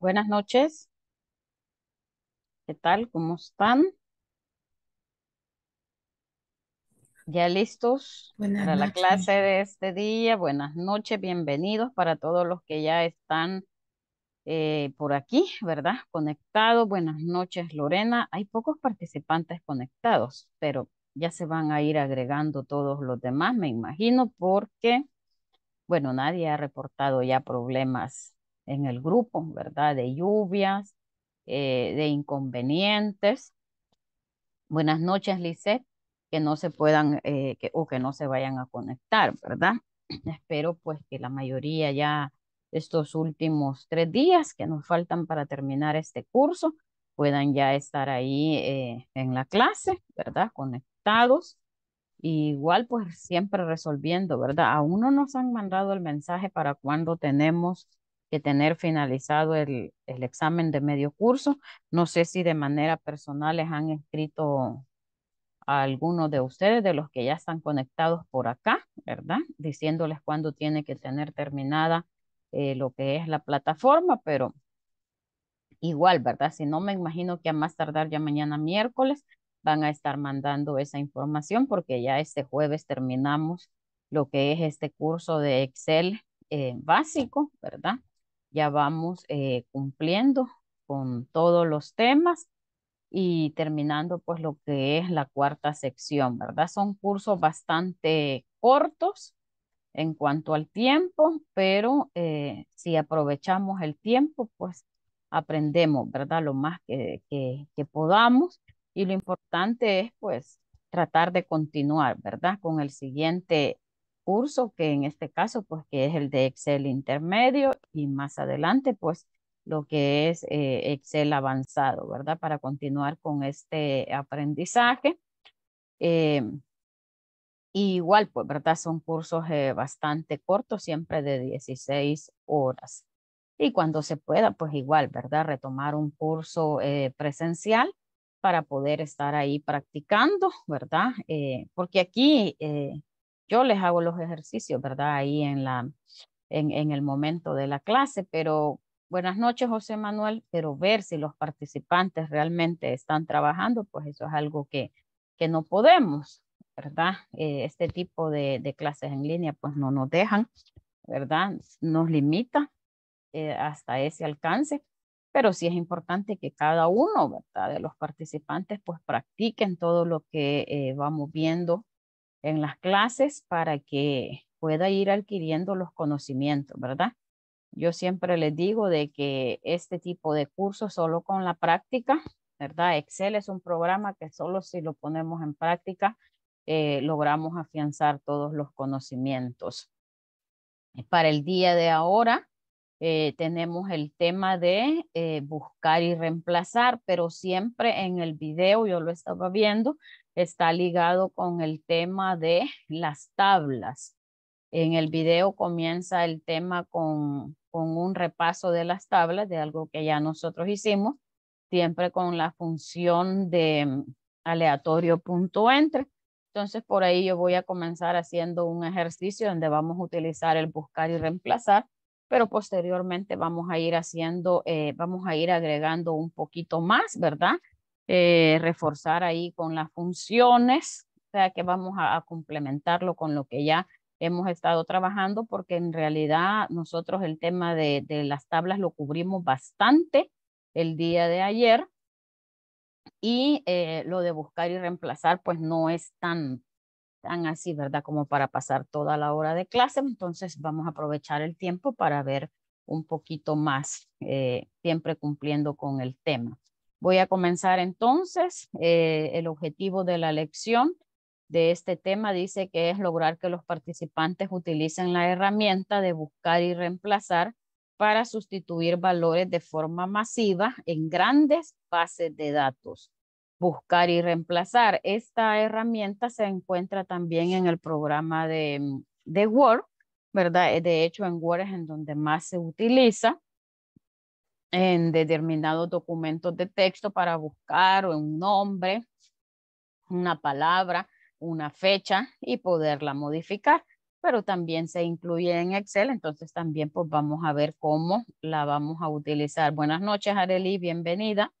Buenas noches. ¿Qué tal? ¿Cómo están? ¿Ya listos para la clase de este día? Buenas noches, bienvenidos para todos los que ya están eh, por aquí, ¿verdad? Conectados. Buenas noches, Lorena. Hay pocos participantes conectados, pero ya se van a ir agregando todos los demás, me imagino, porque, bueno, nadie ha reportado ya problemas en el grupo, ¿verdad? De lluvias, eh, de inconvenientes. Buenas noches, Lisset, que no se puedan eh, que, o que no se vayan a conectar, ¿verdad? Espero pues que la mayoría ya estos últimos tres días que nos faltan para terminar este curso puedan ya estar ahí eh, en la clase, ¿verdad? Conectados. igual pues siempre resolviendo, ¿verdad? Aún no nos han mandado el mensaje para cuando tenemos que tener finalizado el, el examen de medio curso. No sé si de manera personal les han escrito a alguno de ustedes, de los que ya están conectados por acá, ¿verdad? Diciéndoles cuándo tiene que tener terminada eh, lo que es la plataforma, pero igual, ¿verdad? Si no, me imagino que a más tardar ya mañana miércoles van a estar mandando esa información porque ya este jueves terminamos lo que es este curso de Excel eh, básico, ¿verdad? ya vamos eh, cumpliendo con todos los temas y terminando pues lo que es la cuarta sección, ¿verdad? Son cursos bastante cortos en cuanto al tiempo, pero eh, si aprovechamos el tiempo, pues aprendemos, ¿verdad? Lo más que, que, que podamos y lo importante es pues tratar de continuar, ¿verdad? Con el siguiente curso, que en este caso, pues que es el de Excel intermedio y más adelante, pues lo que es eh, Excel avanzado, ¿verdad? Para continuar con este aprendizaje. Eh, igual, pues, ¿verdad? Son cursos eh, bastante cortos, siempre de 16 horas. Y cuando se pueda, pues igual, ¿verdad? Retomar un curso presencial para poder estar ahí practicando, ¿verdad? porque aquí yo les hago los ejercicios, ¿verdad? Ahí en, la, en, el momento de la clase, pero buenas noches, José Manuel, pero ver si los participantes realmente están trabajando, pues eso es algo que, que no podemos, ¿verdad? Eh, este tipo de, clases en línea, pues no nos dejan, ¿verdad? Nos limita eh, hasta ese alcance, pero sí es importante que cada uno, ¿verdad? De los participantes, pues practiquen todo lo que eh, vamos viendo en las clases para que pueda ir adquiriendo los conocimientos, ¿verdad? Yo siempre les digo de que este tipo de cursos solo con la práctica, ¿verdad? Excel es un programa que solo si lo ponemos en práctica eh, logramos afianzar todos los conocimientos. Para el día de ahora eh, tenemos el tema de eh, buscar y reemplazar, pero siempre en el video, yo lo estaba viendo, está ligado con el tema de las tablas. En el video comienza el tema con, con un repaso de las tablas, de algo que ya nosotros hicimos, siempre con la función de mm, aleatorio punto entre. Entonces, por ahí yo voy a comenzar haciendo un ejercicio donde vamos a utilizar el buscar y reemplazar, pero posteriormente vamos a ir haciendo, eh, vamos a ir agregando un poquito más, ¿verdad? Eh, reforzar ahí con las funciones, o sea que vamos a, complementarlo con lo que ya hemos estado trabajando porque en realidad nosotros el tema de, las tablas lo cubrimos bastante el día de ayer y eh, lo de buscar y reemplazar pues no es tan, tan así, ¿verdad? Como para pasar toda la hora de clase, entonces vamos a aprovechar el tiempo para ver un poquito más, eh, siempre cumpliendo con el tema. Voy a comenzar entonces. Eh, el objetivo de la lección de este tema dice que es lograr que los participantes utilicen la herramienta de buscar y reemplazar para sustituir valores de forma masiva en grandes bases de datos. Buscar y reemplazar. Esta herramienta se encuentra también en el programa de, de Word, ¿verdad? De hecho, en Word es en donde más se utiliza en determinados documentos de texto para buscar un nombre, una palabra, una fecha y poderla modificar, pero también se incluye en Excel, entonces también pues vamos a ver cómo la vamos a utilizar. Buenas noches, Arely, bienvenida.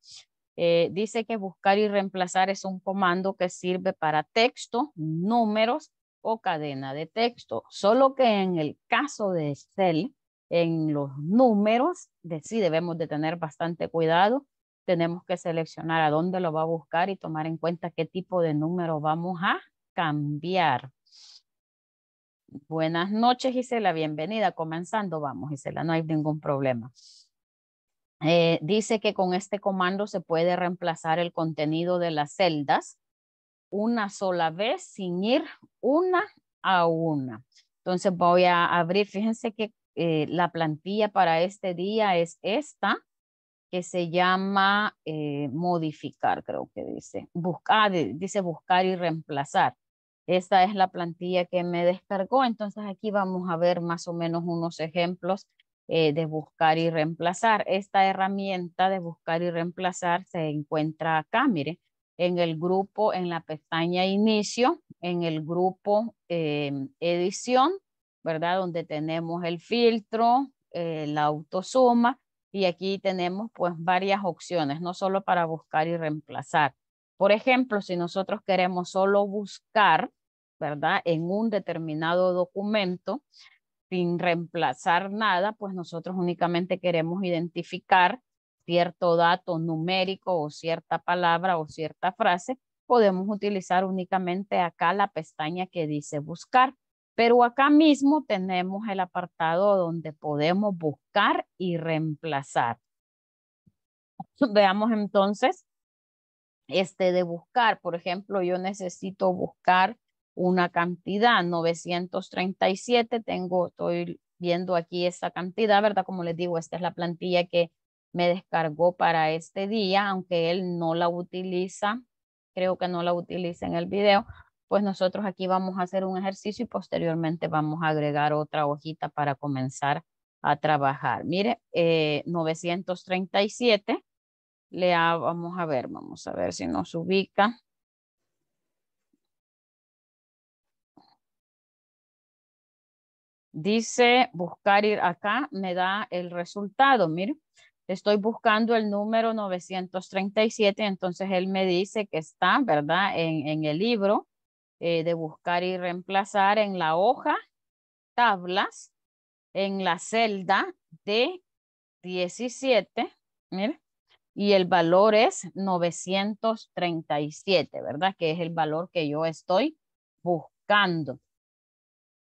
Eh, dice que buscar y reemplazar es un comando que sirve para texto, números o cadena de texto, solo que en el caso de Excel, en los números, de sí debemos de tener bastante cuidado, tenemos que seleccionar a dónde lo va a buscar y tomar en cuenta qué tipo de número vamos a cambiar. Buenas noches, Gisela, bienvenida. Comenzando, vamos, Gisela, no hay ningún problema. Eh, dice que con este comando se puede reemplazar el contenido de las celdas una sola vez sin ir una a una. Entonces voy a abrir, fíjense que eh, la plantilla para este día es esta, que se llama eh, modificar, creo que dice. Buscar, ah, dice buscar y reemplazar. Esta es la plantilla que me descargó, entonces aquí vamos a ver más o menos unos ejemplos eh, de buscar y reemplazar. Esta herramienta de buscar y reemplazar se encuentra acá, mire, en el grupo, en la pestaña inicio, en el grupo edición, ¿verdad? Donde tenemos el filtro, eh, la autosuma y aquí tenemos pues varias opciones, no solo para buscar y reemplazar. Por ejemplo, si nosotros queremos solo buscar, ¿verdad? En un determinado documento, sin reemplazar nada, pues nosotros únicamente queremos identificar cierto dato numérico o cierta palabra o cierta frase, podemos utilizar únicamente acá la pestaña que dice buscar. Pero acá mismo tenemos el apartado donde podemos buscar y reemplazar. Veamos entonces, este de buscar, por ejemplo, yo necesito buscar una cantidad, 937, tengo, estoy viendo aquí esa cantidad, ¿verdad? Como les digo, esta es la plantilla que me descargó para este día, aunque él no la utiliza, creo que no la utiliza en el video, pues nosotros aquí vamos a hacer un ejercicio y posteriormente vamos a agregar otra hojita para comenzar a trabajar. Mire, 937, eh, le vamos a ver, vamos a ver si nos ubica. Dice buscar ir acá, me da el resultado, mire. Estoy buscando el número 937, entonces él me dice que está, ¿verdad? en el libro eh, de buscar y reemplazar en la hoja, tablas, en la celda de 17, y el valor es 937, ¿verdad? Que es el valor que yo estoy buscando.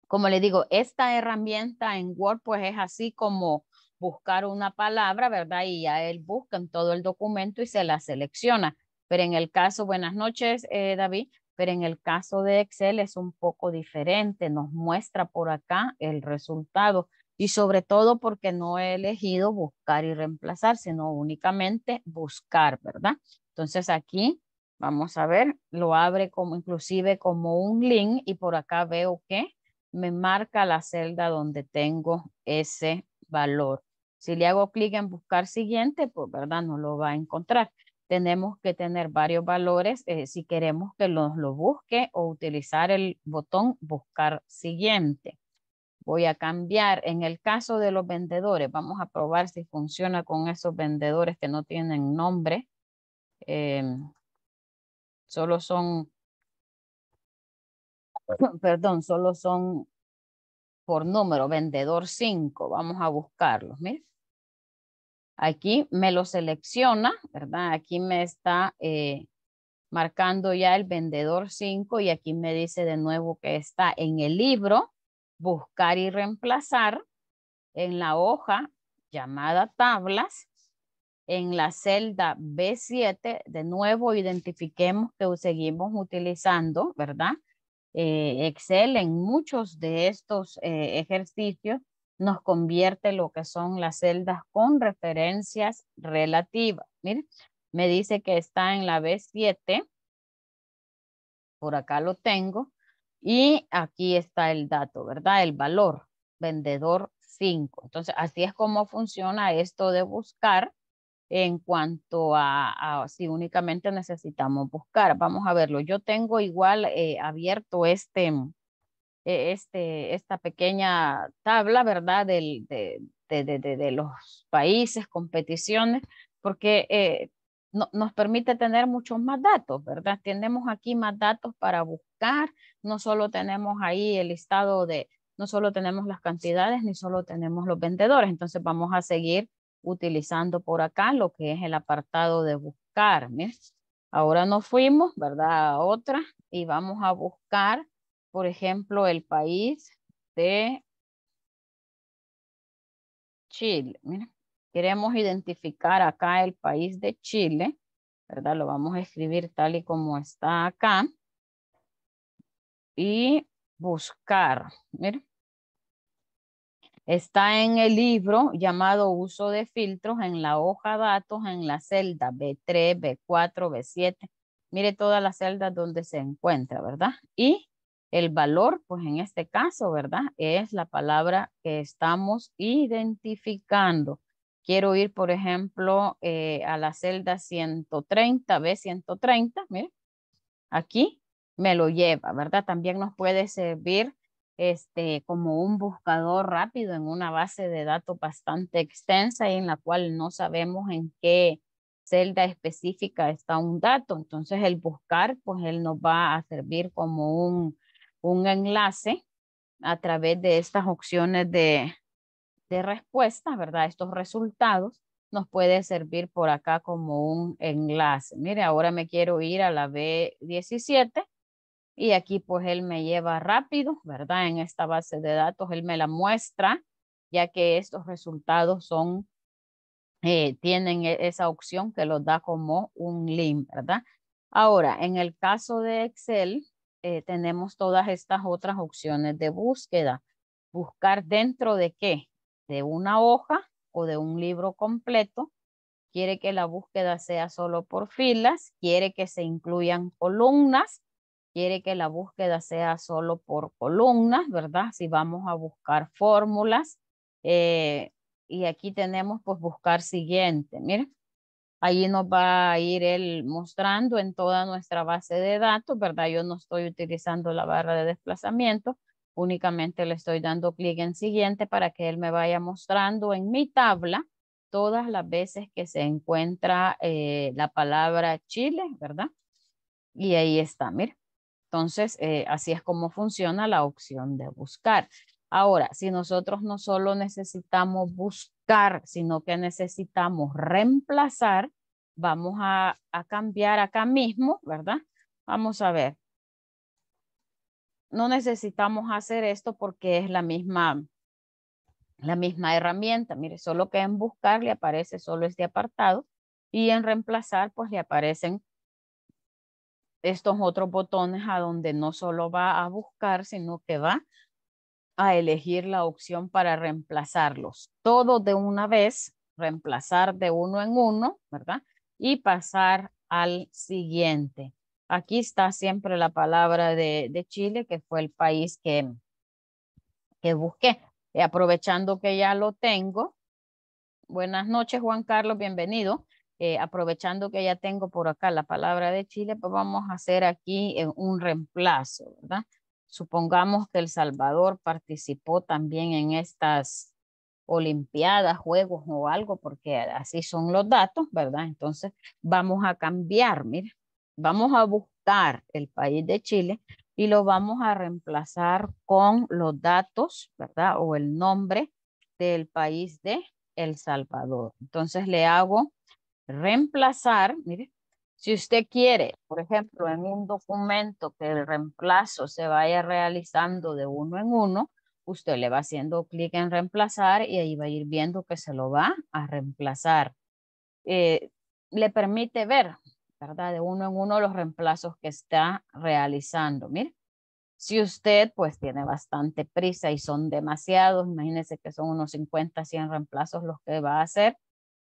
Como le digo, esta herramienta en Word pues es así como buscar una palabra, ¿verdad? Y ya él busca en todo el documento y se la selecciona. Pero en el caso, buenas noches, eh, David, pero en el caso de Excel es un poco diferente, nos muestra por acá el resultado y sobre todo porque no he elegido buscar y reemplazar, sino únicamente buscar, ¿verdad? Entonces aquí vamos a ver, lo abre como inclusive como un link y por acá veo que me marca la celda donde tengo ese valor. Si le hago clic en buscar siguiente, pues verdad, no lo va a encontrar tenemos que tener varios valores eh, si queremos que nos lo busque o utilizar el botón buscar siguiente. Voy a cambiar en el caso de los vendedores. Vamos a probar si funciona con esos vendedores que no tienen nombre. Em, solo son, perdón, solo son por número, vendedor 5. Vamos a buscarlos. Miren. Aquí me lo selecciona, ¿verdad? Aquí me está eh, marcando ya el vendedor 5 y aquí me dice de nuevo que está en el libro, buscar y reemplazar, en la hoja llamada tablas, en la celda B7, de nuevo identifiquemos que seguimos utilizando, ¿verdad? Eh, Excel en muchos de estos eh, ejercicios nos convierte lo que son las celdas con referencias relativas. Miren, me dice que está en la B7. Por acá lo tengo. Y aquí está el dato, ¿verdad? El valor, vendedor 5. Entonces, así es como funciona esto de buscar en cuanto a, si únicamente necesitamos buscar. Vamos a verlo. Yo tengo igual eh, abierto este, e, este, esta pequeña tabla, ¿verdad? Del, de, los países, competiciones, porque eh, no, nos permite tener muchos más datos, ¿verdad? Tenemos aquí más datos para buscar, no solo tenemos ahí el listado de, no solo tenemos las cantidades, ni solo tenemos los vendedores, entonces vamos a seguir utilizando por acá lo que es el apartado de buscar. Ahora nos fuimos, ¿verdad? A otra y vamos a buscar por ejemplo, el país de Chile. Mira, queremos identificar acá el país de Chile, ¿verdad? Lo vamos a escribir tal y como está acá. Y buscar, mira. Está en el libro llamado Uso de filtros en la hoja datos en la celda B3, B4, B7. Mire todas las celdas donde se encuentra, ¿verdad? Y el valor, pues en este caso, ¿verdad? Es la palabra que estamos identificando. Quiero ir, por ejemplo, eh, a la celda 130, B130, mire, aquí me lo lleva, ¿verdad? También nos puede servir este, como un buscador rápido en una base de datos bastante extensa y en la cual no sabemos en qué celda específica está un dato. Entonces el buscar, pues él nos va a servir como un un enlace a través de estas opciones de, respuesta, ¿verdad? Estos resultados nos puede servir por acá como un enlace. Mire, ahora me quiero ir a la B17 y aquí pues él me lleva rápido, ¿verdad? En esta base de datos él me la muestra, ya que estos resultados son, eh, tienen e-, esa opción que los da como un link, ¿verdad? Ahora, en el caso de Excel, eh, tenemos todas estas otras opciones de búsqueda. Buscar dentro de qué? De una hoja o de un libro completo. Quiere que la búsqueda sea solo por filas, quiere que se incluyan columnas, quiere que la búsqueda sea solo por columnas, ¿verdad? Si vamos a buscar fórmulas. Eh, y aquí tenemos pues buscar siguiente. Miren, Ahí nos va a ir él mostrando en toda nuestra base de datos, ¿verdad? Yo no estoy utilizando la barra de desplazamiento, únicamente le estoy dando clic en siguiente para que él me vaya mostrando en mi tabla todas las veces que se encuentra eh, la palabra Chile, ¿verdad? Y ahí está, mira. Entonces, eh, así es como funciona la opción de buscar. Ahora, si nosotros no solo necesitamos buscar, sino que necesitamos reemplazar, vamos a, cambiar acá mismo, ¿verdad? Vamos a ver. No necesitamos hacer esto porque es la misma, la misma herramienta. Mire, solo que en buscar le aparece solo este apartado y en reemplazar pues le aparecen estos otros botones a donde no solo va a buscar, sino que va a elegir la opción para reemplazarlos. Todo de una vez, reemplazar de uno en uno, ¿verdad? Y pasar al siguiente. Aquí está siempre la palabra de, Chile, que fue el país que, que busqué. Eh, aprovechando que ya lo tengo. Buenas noches, Juan Carlos, bienvenido. Eh, aprovechando que ya tengo por acá la palabra de Chile, pues vamos a hacer aquí eh, un reemplazo, ¿verdad? Supongamos que El Salvador participó también en estas Olimpiadas, Juegos o algo, porque así son los datos, ¿verdad? Entonces vamos a cambiar, mire, vamos a buscar el país de Chile y lo vamos a reemplazar con los datos, ¿verdad? O el nombre del país de El Salvador. Entonces le hago reemplazar, mire, si usted quiere, por ejemplo, en un documento que el reemplazo se vaya realizando de uno en uno, usted le va haciendo clic en reemplazar y ahí va a ir viendo que se lo va a reemplazar. Eh, le permite ver, ¿verdad? De uno en uno los reemplazos que está realizando. Mire, si usted pues tiene bastante prisa y son demasiados, imagínese que son unos 50, 100 reemplazos los que va a hacer,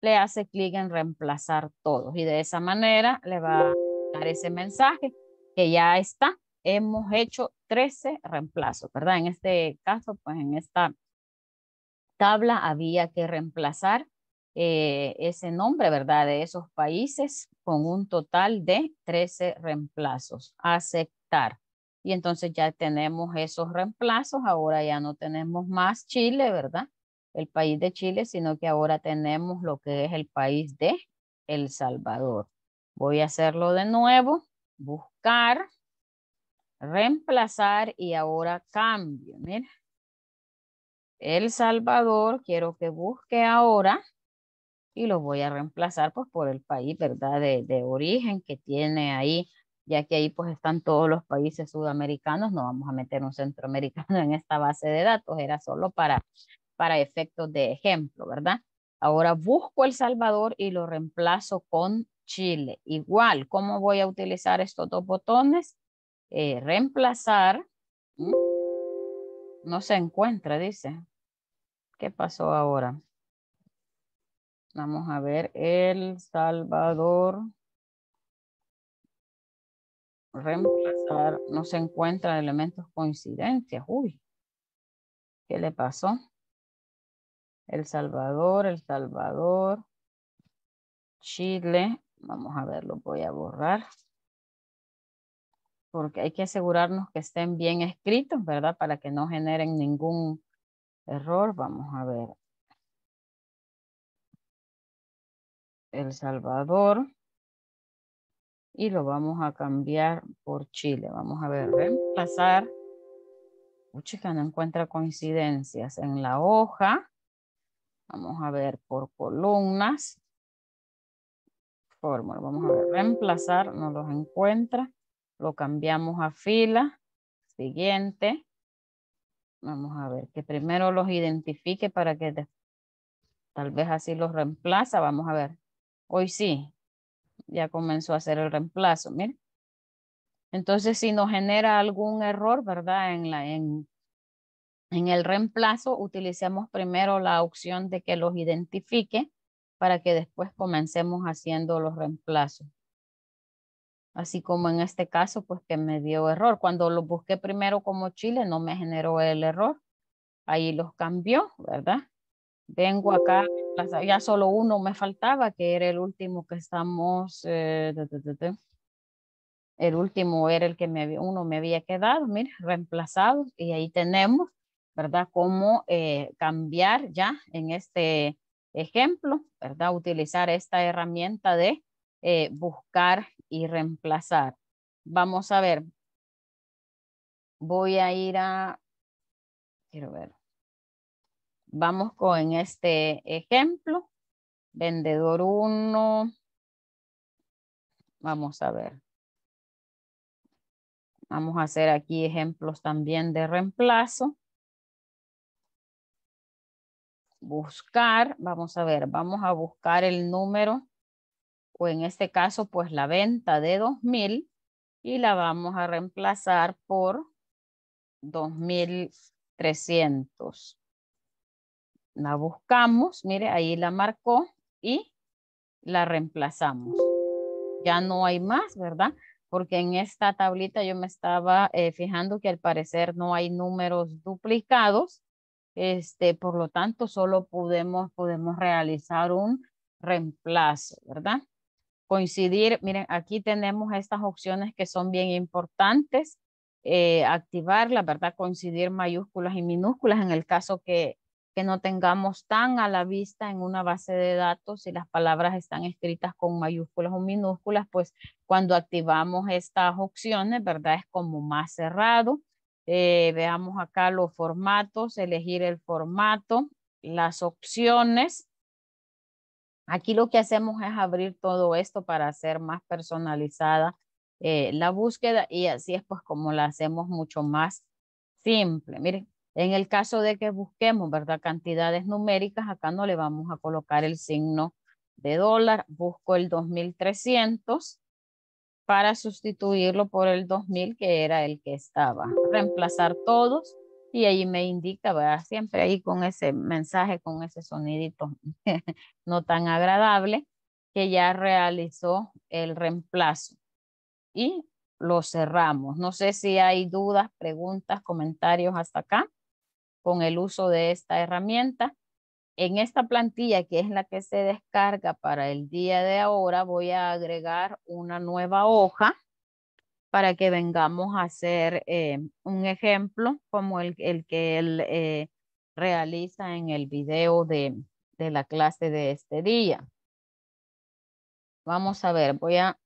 le hace clic en reemplazar todos y de esa manera le va a dar ese mensaje que ya está. Hemos hecho 13 reemplazos, ¿verdad? En este caso, pues en esta tabla había que reemplazar eh, ese nombre, ¿verdad? De esos países con un total de 13 reemplazos. Aceptar. Y entonces ya tenemos esos reemplazos. Ahora ya no tenemos más Chile, ¿verdad? el país de Chile, sino que ahora tenemos lo que es el país de El Salvador. Voy a hacerlo de nuevo, buscar, reemplazar y ahora cambio. Mira, El Salvador, quiero que busque ahora y lo voy a reemplazar pues, por el país, ¿verdad? De, origen que tiene ahí, ya que ahí pues están todos los países sudamericanos, no vamos a meter un centroamericano en esta base de datos, era solo para para efectos de ejemplo, ¿verdad? Ahora busco El Salvador y lo reemplazo con Chile. Igual, ¿cómo voy a utilizar estos dos botones? Eh, reemplazar. No se encuentra, dice. ¿Qué pasó ahora? Vamos a ver, El Salvador. Reemplazar, no se encuentra elementos coincidentes. Uy, ¿qué le pasó? El Salvador, El Salvador, Chile. Vamos a ver, lo voy a borrar. Porque hay que asegurarnos que estén bien escritos, ¿verdad? Para que no generen ningún error. Vamos a ver. El Salvador. Y lo vamos a cambiar por Chile. Vamos a ver, reemplazar. Uy, chica, no encuentra coincidencias en la hoja Vamos a ver por columnas. Fórmula, vamos a ver, reemplazar, no los encuentra. Lo cambiamos a fila. Siguiente. Vamos a ver, que primero los identifique para que tal vez así los reemplaza. Vamos a ver. Hoy sí, ya comenzó a hacer el reemplazo, miren. Entonces, si nos genera algún error, ¿verdad? En, la, en el reemplazo utilizamos primero la opción de que los identifique para que después comencemos haciendo los reemplazos. Así como en este caso, pues que me dio error. Cuando lo busqué primero como Chile, no me generó el error. Ahí los cambió, ¿verdad? Vengo acá, ya solo uno me faltaba, que era el último que estamos... Eh, el último era el que me, uno me había quedado, mire, reemplazado. Y ahí tenemos ¿verdad? Cómo eh, cambiar ya en este ejemplo, ¿verdad? Utilizar esta herramienta de eh, buscar y reemplazar. Vamos a ver. Voy a ir a, quiero ver. Vamos con este ejemplo. Vendedor 1. Vamos a ver. Vamos a hacer aquí ejemplos también de reemplazo buscar, vamos a ver, vamos a buscar el número o en este caso pues la venta de 2000 y la vamos a reemplazar por 2300. La buscamos, mire, ahí la marcó y la reemplazamos. Ya no hay más, ¿verdad? Porque en esta tablita yo me estaba eh, fijando que al parecer no hay números duplicados este, por lo tanto, solo podemos, podemos realizar un reemplazo, ¿verdad? Coincidir, miren, aquí tenemos estas opciones que son bien importantes, eh, Activar, la ¿verdad? Coincidir mayúsculas y minúsculas en el caso que, que no tengamos tan a la vista en una base de datos si las palabras están escritas con mayúsculas o minúsculas, pues cuando activamos estas opciones, ¿verdad? Es como más cerrado eh, veamos acá los formatos, elegir el formato, las opciones. Aquí lo que hacemos es abrir todo esto para hacer más personalizada eh, la búsqueda y así es pues como la hacemos mucho más simple. Miren, en el caso de que busquemos, ¿verdad? Cantidades numéricas, acá no le vamos a colocar el signo de dólar. Busco el 2300 para sustituirlo por el 2000 que era el que estaba. Reemplazar todos y ahí me indica, ¿verdad? Siempre ahí con ese mensaje, con ese sonidito no tan agradable, que ya realizó el reemplazo. Y lo cerramos. No sé si hay dudas, preguntas, comentarios hasta acá con el uso de esta herramienta. En esta plantilla, que es la que se descarga para el día de ahora, voy a agregar una nueva hoja para que vengamos a hacer eh, un ejemplo como el, que él eh, realiza en el video de, la clase de este día. Vamos a ver, voy a...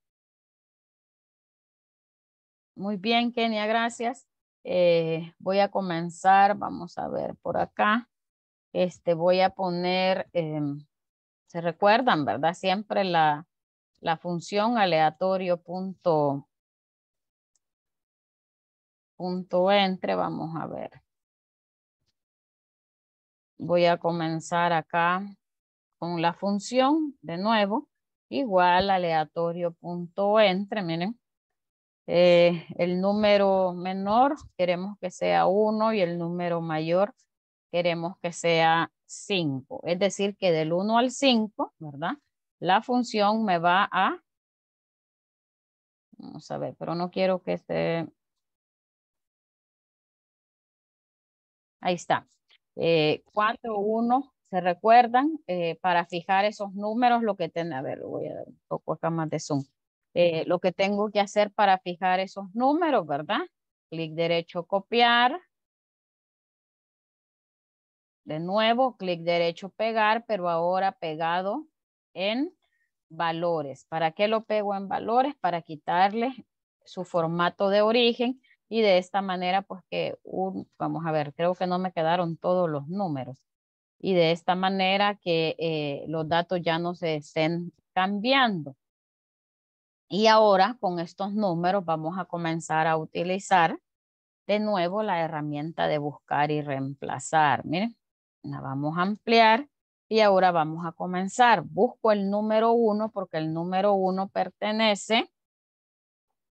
Muy bien, Kenia, gracias. Eh, voy a comenzar, vamos a ver por acá. Este, voy a poner, em, se recuerdan, ¿verdad? Siempre la, la función aleatorio punto, punto entre, vamos a ver. Voy a comenzar acá con la función de nuevo, igual aleatorio punto entre, miren. Eh, el número menor queremos que sea 1 y el número mayor queremos que sea 5. Es decir, que del 1 al 5, ¿verdad? La función me va a... Vamos a ver, pero no quiero que esté... Ahí está. Eh, 4, 1, ¿se recuerdan? Eh, para fijar esos números, lo que tengo... A ver, voy a dar un poco acá más de zoom. Eh, lo que tengo que hacer para fijar esos números, ¿verdad? Clic derecho, copiar de nuevo, clic derecho, pegar, pero ahora pegado en valores. ¿Para qué lo pego en valores? Para quitarle su formato de origen y de esta manera, pues que, vamos a ver, creo que no me quedaron todos los números. Y de esta manera que eh, los datos ya no se estén cambiando. Y ahora con estos números vamos a comenzar a utilizar de nuevo la herramienta de buscar y reemplazar. Miren, la vamos a ampliar y ahora vamos a comenzar. Busco el número uno porque el número uno pertenece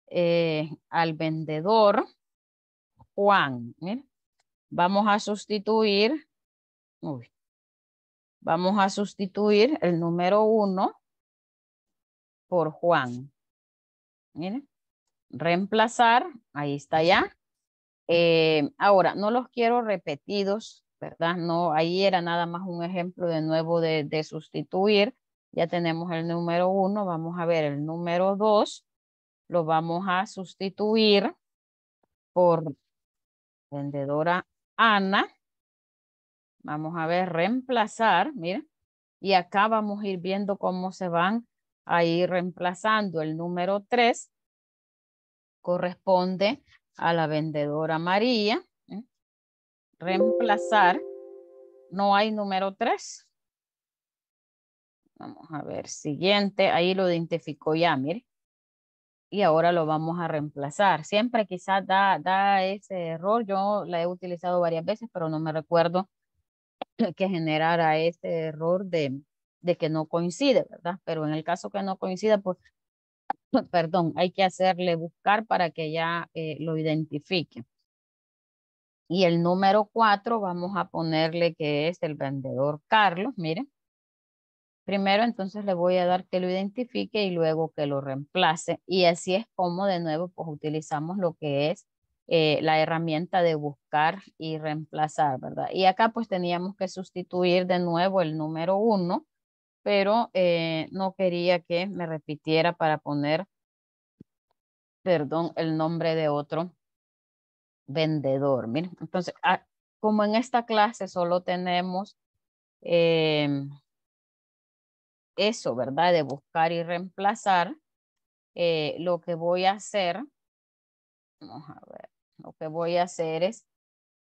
eh, al vendedor Juan. Vamos a sustituir, vamos a sustituir el número 1 por Juan. Reemplazar, ahí está ya. Eh, ahora, no los quiero repetidos ¿verdad? No, ahí era nada más un ejemplo de nuevo de, sustituir. Ya tenemos el número uno vamos a ver el número dos lo vamos a sustituir por vendedora Ana. Vamos a ver, reemplazar, mira. Y acá vamos a ir viendo cómo se van a ir reemplazando. El número 3 corresponde a la vendedora María reemplazar, no hay número 3. Vamos a ver, siguiente, ahí lo identificó ya, mire. Y ahora lo vamos a reemplazar. Siempre quizás da, ese error, yo la he utilizado varias veces, pero no me recuerdo que generara ese error de, que no coincide, ¿verdad? Pero en el caso que no coincida, pues, perdón, hay que hacerle buscar para que ya eh, lo identifique. Y el número 4 vamos a ponerle que es el vendedor Carlos, miren. Primero entonces le voy a dar que lo identifique y luego que lo reemplace. Y así es como de nuevo pues utilizamos lo que es eh, la herramienta de buscar y reemplazar, ¿verdad? Y acá pues teníamos que sustituir de nuevo el número 1, pero eh, no quería que me repitiera para poner, perdón, el nombre de otro vendedor. entonces, ah, como en esta clase solo tenemos em, eso, ¿verdad? De buscar y reemplazar, eh, lo que voy a hacer, vamos a ver, lo que voy a hacer es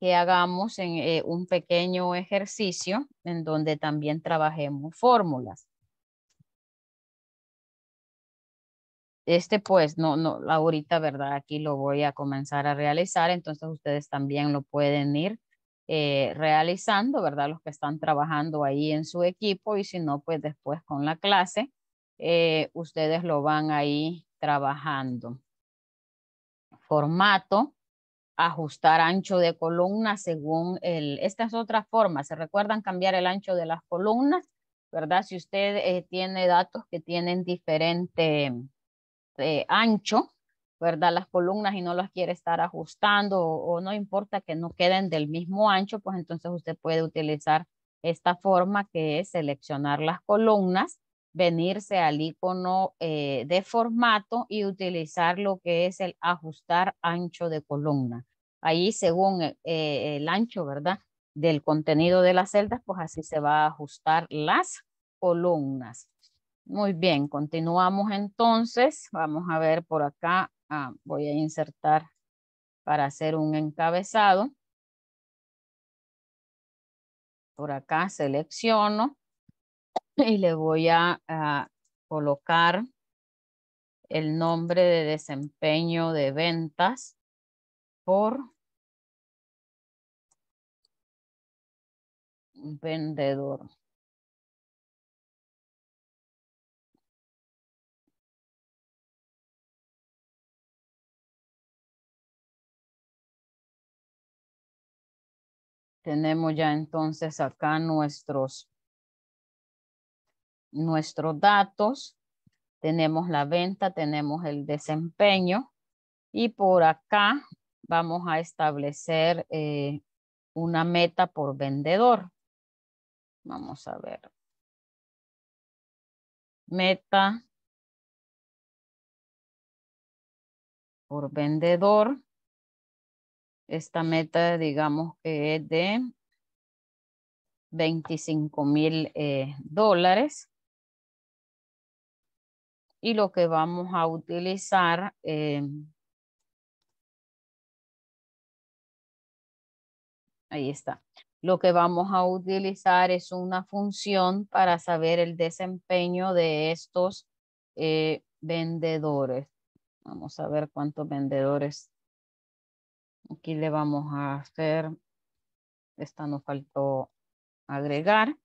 que hagamos en, eh, un pequeño ejercicio en donde también trabajemos fórmulas. Este pues no, no, ahorita, ¿verdad? Aquí lo voy a comenzar a realizar, entonces ustedes también lo pueden ir eh, realizando, ¿verdad? Los que están trabajando ahí en su equipo y si no, pues después con la clase, eh, ustedes lo van ahí trabajando. Formato, ajustar ancho de columna según el, esta es otra forma, ¿se recuerdan cambiar el ancho de las columnas? ¿Verdad? Si usted eh, tiene datos que tienen diferente eh, ancho, ¿verdad? Las columnas y no las quiere estar ajustando o, no importa que no queden del mismo ancho, pues entonces usted puede utilizar esta forma que es seleccionar las columnas, venirse al icono eh, de formato y utilizar lo que es el ajustar ancho de columna. Ahí según eh, el ancho, ¿verdad? Del contenido de las celdas, pues así se va a ajustar las columnas. Muy bien, continuamos entonces. Vamos a ver por acá. Ah, voy a insertar para hacer un encabezado. Por acá selecciono y le voy a colocar el nombre de desempeño de ventas por vendedor. Tenemos ya entonces acá nuestros, nuestros datos. Tenemos la venta, tenemos el desempeño. Y por acá vamos a establecer eh, una meta por vendedor. Vamos a ver. Meta por vendedor. Esta meta, digamos que es de 25 mil eh, dólares. Y lo que vamos a utilizar eh, ahí está. Lo que vamos a utilizar es una función para saber el desempeño de estos eh, vendedores. Vamos a ver cuántos vendedores Aquí le vamos a hacer, esta nos faltó agregar.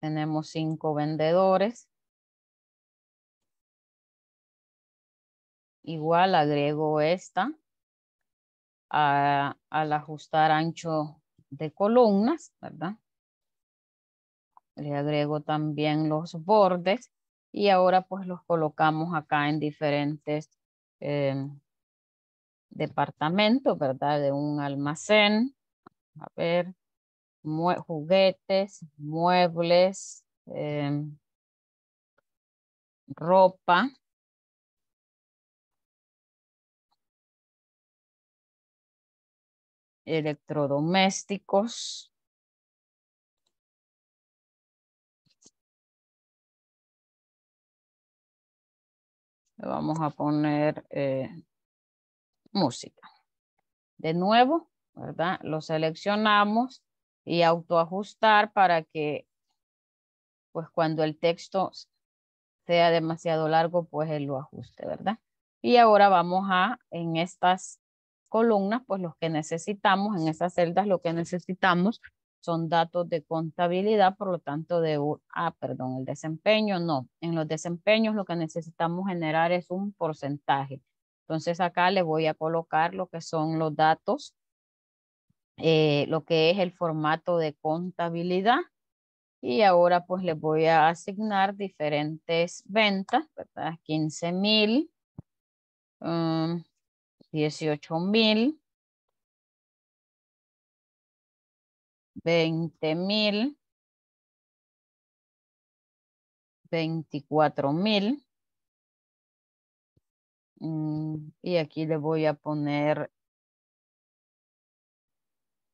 Tenemos cinco vendedores. Igual agrego esta. al ajustar ancho de columnas, ¿verdad? Le agrego también los bordes y ahora pues los colocamos acá en diferentes em, departamento, ¿verdad? De un almacén. A ver, juguetes, muebles, em, ropa. electrodomésticos. vamos a poner eh, música. De nuevo, ¿verdad? Lo seleccionamos y autoajustar para que, pues cuando el texto sea demasiado largo, pues él lo ajuste, ¿verdad? Y ahora vamos a, en estas columnas, pues los que necesitamos, en esas celdas lo que necesitamos son datos de contabilidad, por lo tanto de, ah, perdón, el desempeño no. En los desempeños lo que necesitamos generar es un porcentaje. Entonces acá le voy a colocar lo que son los datos, eh, lo que es el formato de contabilidad. Y ahora pues le voy a asignar diferentes ventas, ¿verdad? 15 mil, um, mm, 18 mil, 20 mil, 24 mil, Mm, y aquí le voy a poner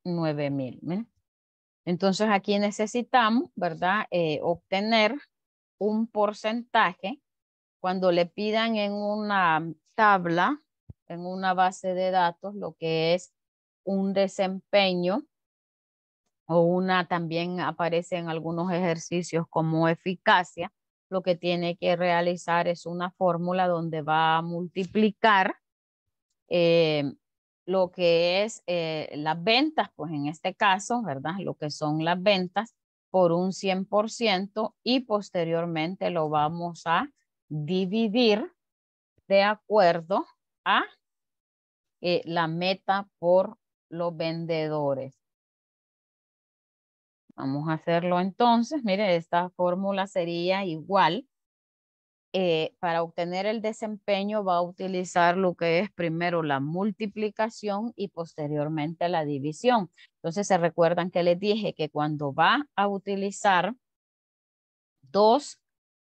9000. mil. Entonces aquí necesitamos, ¿verdad? Eh, obtener un porcentaje cuando le pidan en una tabla, en una base de datos, lo que es un desempeño o una también aparece en algunos ejercicios como eficacia lo que tiene que realizar es una fórmula donde va a multiplicar eh, lo que es eh, las ventas, pues en este caso, ¿verdad? Lo que son las ventas por un 100% y posteriormente lo vamos a dividir de acuerdo a eh, la meta por los vendedores. Vamos a hacerlo entonces. Mire, esta fórmula sería igual. Eh, para obtener el desempeño va a utilizar lo que es primero la multiplicación y posteriormente la división. Entonces se recuerdan que les dije que cuando va a utilizar dos,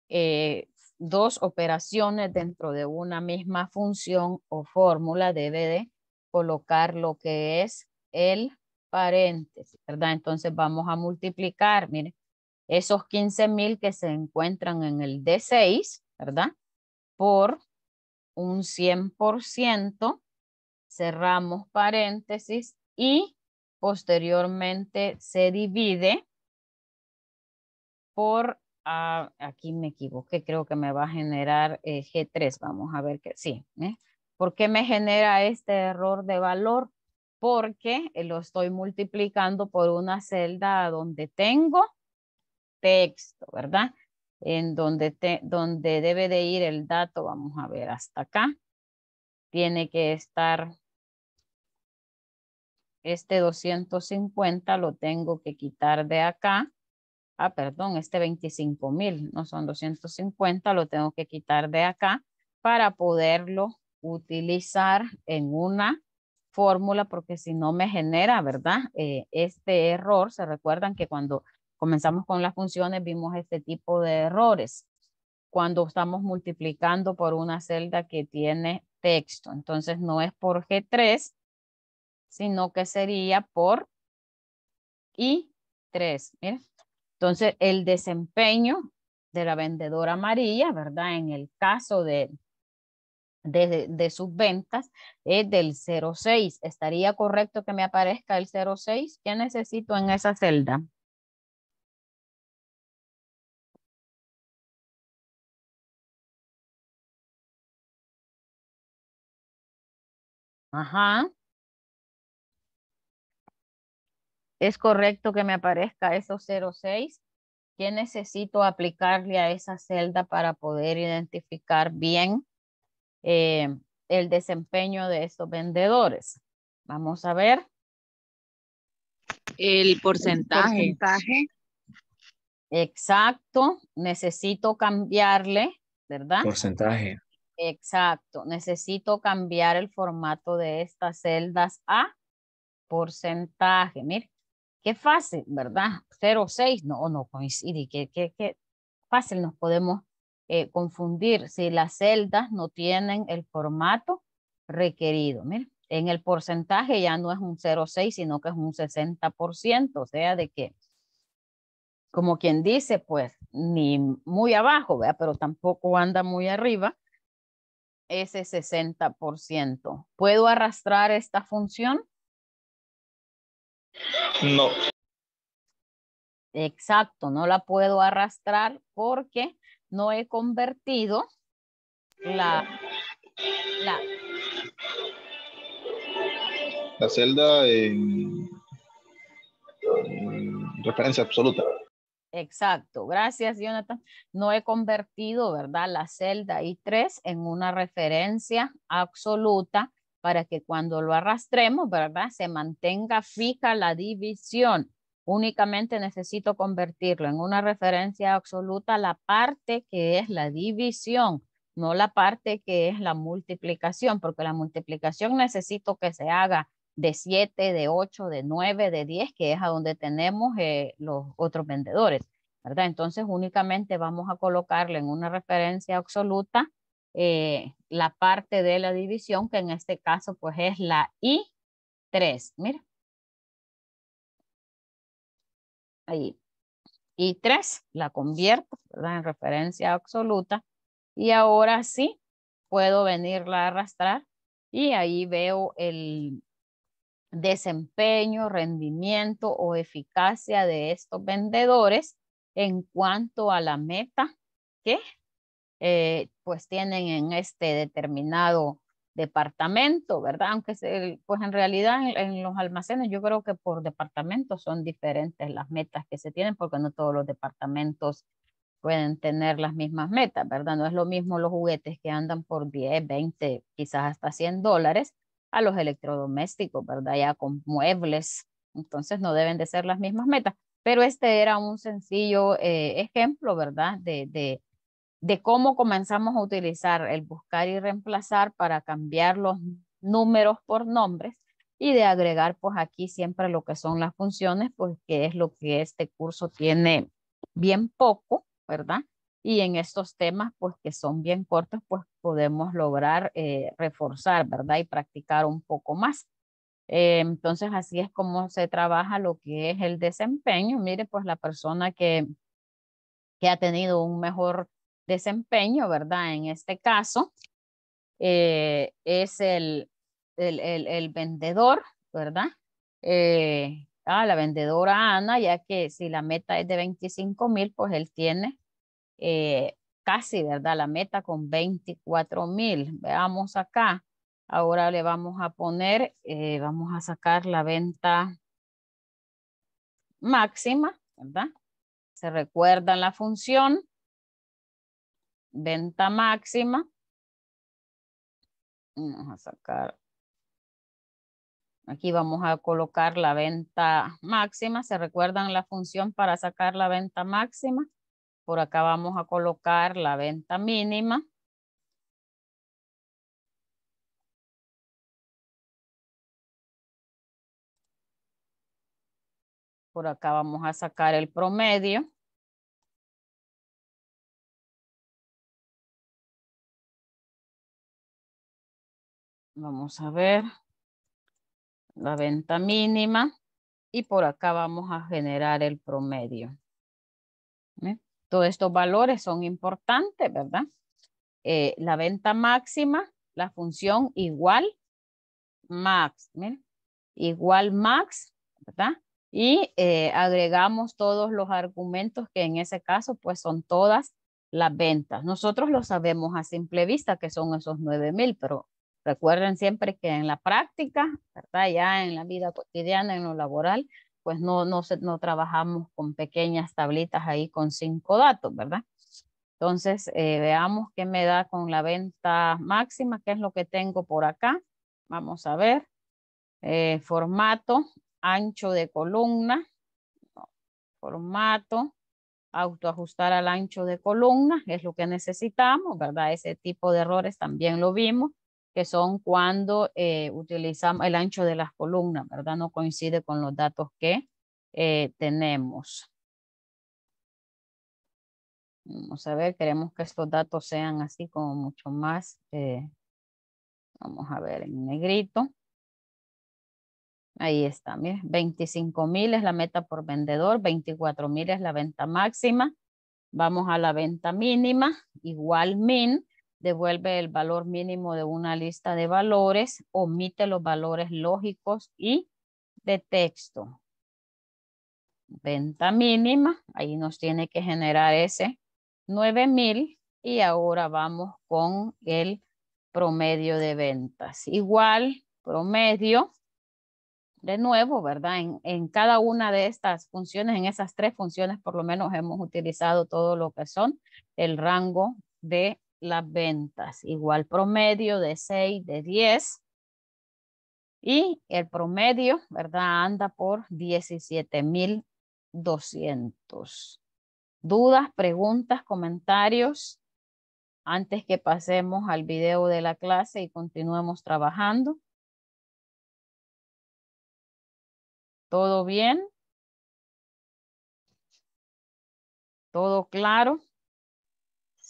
eh, dos operaciones dentro de una misma función o fórmula, debe de colocar lo que es el paréntesis, ¿verdad? Entonces vamos a multiplicar, mire, esos 15,000 que se encuentran en el D6, ¿verdad? Por un 100%, cerramos paréntesis y posteriormente se divide por, ah, aquí me equivoqué, creo que me va a generar eh, G3, vamos a ver que sí, ¿eh? ¿por qué me genera este error de valor? porque eh, lo estoy multiplicando por una celda donde tengo texto, ¿verdad? En donde, donde debe de ir el dato, vamos a ver hasta acá. Tiene que estar este 250 lo tengo que quitar de acá. Ah, perdón, este 25,000, no son 250, lo tengo que quitar de acá para poderlo utilizar en una fórmula porque si no me genera, ¿verdad? Eh, este error, se recuerdan que cuando comenzamos con las funciones vimos este tipo de errores cuando estamos multiplicando por una celda que tiene texto. Entonces no es por G3, sino que sería por I3. Entonces el desempeño de la vendedora amarilla, ¿verdad? En el caso de, de, sus ventas es del 06. ¿Estaría correcto que me aparezca el 06? ¿Qué necesito en esa celda? Ajá. ¿Es correcto que me aparezca esos 06? ¿Qué necesito aplicarle a esa celda para poder identificar bien eh, el desempeño de estos vendedores. Vamos a ver. El porcentaje. Exacto. Necesito cambiarle, ¿verdad? Porcentaje. Exacto. Necesito cambiar el formato de estas celdas a porcentaje. Mire, qué fácil, ¿verdad? 0,6, no, no coincide. Pues, qué fácil nos podemos eh, confundir si las celdas no tienen el formato requerido. en el porcentaje ya no es un 0,6, sino que es un 60%, o sea, de que, como quien dice, pues, ni muy abajo, pero tampoco anda muy arriba, ese 60%. ¿Puedo arrastrar esta función? No. Exacto, no la puedo arrastrar porque no he convertido la, la, la celda en, referencia absoluta. Exacto, gracias Jonathan. No he convertido, ¿verdad? La celda I3 en una referencia absoluta para que cuando lo arrastremos, ¿verdad? Se mantenga fija la división. Únicamente necesito convertirlo en una referencia absoluta la parte que es la división, no la parte que es la multiplicación, porque la multiplicación necesito que se haga de 7, de 8, de 9, de 10, que es a donde tenemos eh, los otros vendedores, ¿verdad? Entonces únicamente vamos a colocarle en una referencia absoluta eh, la parte de la división, que en este caso pues es la I3, mira. ahí. Y tres, la convierto en referencia absoluta. Y ahora sí, puedo venirla a arrastrar y ahí veo el desempeño, rendimiento o eficacia de estos vendedores en cuanto a la meta que eh, pues tienen en este determinado departamento, ¿verdad? Aunque se, pues en realidad en, los almacenes yo creo que por departamento son diferentes las metas que se tienen porque no todos los departamentos pueden tener las mismas metas, ¿verdad? No es lo mismo los juguetes que andan por 10, 20, quizás hasta 100 dólares a los electrodomésticos, ¿verdad? Ya con muebles, entonces no deben de ser las mismas metas, pero este era un sencillo eh, ejemplo, ¿verdad? De, de de cómo comenzamos a utilizar el buscar y reemplazar para cambiar los números por nombres y de agregar pues aquí siempre lo que son las funciones, pues que es lo que este curso tiene bien poco, ¿verdad? Y en estos temas pues que son bien cortos, pues podemos lograr eh, reforzar, ¿verdad? Y practicar un poco más. Eh, entonces así es como se trabaja lo que es el desempeño. Mire pues la persona que, que ha tenido un mejor desempeño, ¿verdad? En este caso, eh, es el, el, vendedor, ¿verdad? Eh, ah, la vendedora Ana, ya que si la meta es de 25 mil, pues él tiene eh, casi, ¿verdad? La meta con 24 mil. Veamos acá. Ahora le vamos a poner, vamos a sacar la venta máxima, ¿verdad? Se recuerda la función venta máxima. Vamos a sacar. Aquí vamos a colocar la venta máxima. ¿Se recuerdan la función para sacar la venta máxima? Por acá vamos a colocar la venta mínima. Por acá vamos a sacar el promedio. Vamos a ver la venta mínima y por acá vamos a generar el promedio. ¿Eh? Todos estos valores son importantes, ¿verdad? Eh, la venta máxima, la función igual max, ¿eh? igual max, ¿verdad? Y agregamos todos los argumentos que en ese caso pues son todas las ventas. Nosotros lo sabemos a simple vista que son esos 9,000, pero Recuerden siempre que en la práctica, ¿verdad? ya en la vida cotidiana, en lo laboral, pues no, no, trabajamos con pequeñas tablitas ahí con cinco datos, ¿verdad? Entonces, eh, veamos qué me da con la venta máxima, qué es lo que tengo por acá. Vamos a ver. Eh, formato, ancho de columna, formato, autoajustar al ancho de columna, es lo que necesitamos, ¿verdad? Ese tipo de errores también lo vimos que son cuando eh, utilizamos el ancho de las columnas, ¿verdad? No coincide con los datos que eh, tenemos. Vamos a ver, queremos que estos datos sean así como mucho más, eh, vamos a ver en negrito. Ahí está, miren, 25,000 es la meta por vendedor, 24,000 es la venta máxima. Vamos a la venta mínima, igual min, devuelve el valor mínimo de una lista de valores, omite los valores lógicos y de texto. Venta mínima, ahí nos tiene que generar ese 9000 y ahora vamos con el promedio de ventas. Igual, promedio, de nuevo, ¿verdad? En, en, cada una de estas funciones, en esas tres funciones, por lo menos hemos utilizado todo lo que son el rango de las ventas. Igual promedio de 6, de 10. Y el promedio, ¿verdad? Anda por 17,200. ¿Dudas, preguntas, comentarios? Antes que pasemos al video de la clase y continuemos trabajando. ¿Todo bien? ¿Todo claro?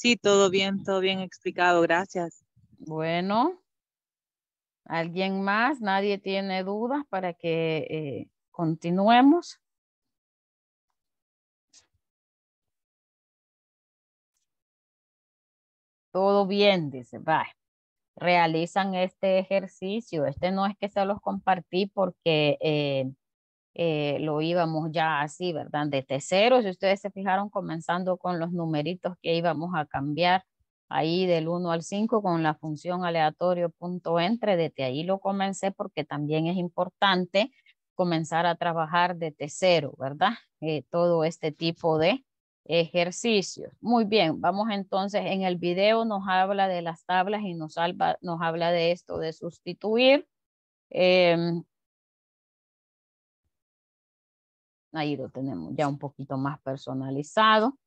Sí, todo bien, todo bien explicado, gracias. Bueno, ¿alguien más? ¿Nadie tiene dudas para que eh, continuemos? Todo bien, dice, va. Realizan este ejercicio. Este no es que se los compartí porque eh, eh, lo íbamos ya así, ¿verdad? Desde cero, si ustedes se fijaron, comenzando con los numeritos que íbamos a cambiar ahí del 1 al 5 con la función aleatorio punto entre, desde ahí lo comencé porque también es importante comenzar a trabajar desde cero, ¿verdad? Eh, todo este tipo de ejercicios. Muy bien, vamos entonces, en el video nos habla de las tablas y nos, salva, nos habla de esto de sustituir. Em, Ahí lo tenemos ya un poquito más personalizado.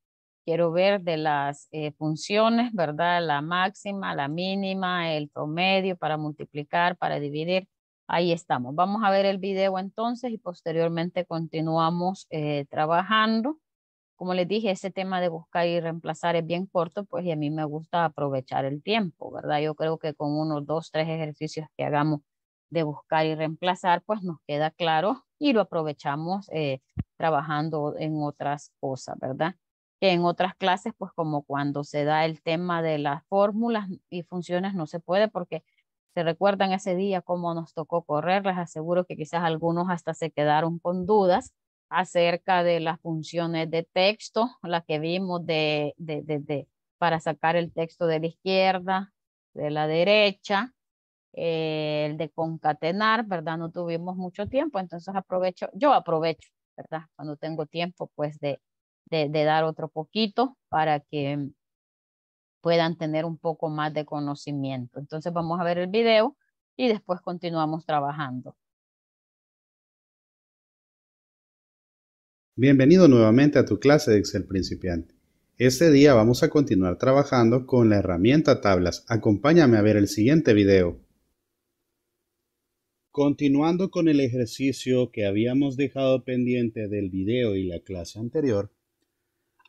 Quiero ver de las eh, funciones, ¿verdad? La máxima, la mínima, el promedio para multiplicar, para dividir. Ahí estamos. Vamos a ver el video entonces y posteriormente continuamos eh, trabajando. Como les dije, ese tema de buscar y reemplazar es bien corto, pues y a mí me gusta aprovechar el tiempo, ¿verdad? Yo creo que con unos dos, tres ejercicios que hagamos de buscar y reemplazar, pues nos queda claro y lo aprovechamos eh, trabajando en otras cosas, ¿verdad? Que en otras clases, pues como cuando se da el tema de las fórmulas y funciones, no se puede porque se recuerdan ese día cómo nos tocó correr, les aseguro que quizás algunos hasta se quedaron con dudas acerca de las funciones de texto, la que vimos de, de para sacar el texto de la izquierda, de la derecha, eh, el de concatenar, ¿verdad? No tuvimos mucho tiempo, entonces aprovecho, yo aprovecho, ¿verdad? Cuando tengo tiempo, pues de, de dar otro poquito para que puedan tener un poco más de conocimiento. Entonces vamos a ver el video y después continuamos trabajando. Bienvenido nuevamente a tu clase de Excel principiante. Este día vamos a continuar trabajando con la herramienta tablas. Acompáñame a ver el siguiente video. Continuando con el ejercicio que habíamos dejado pendiente del video y la clase anterior,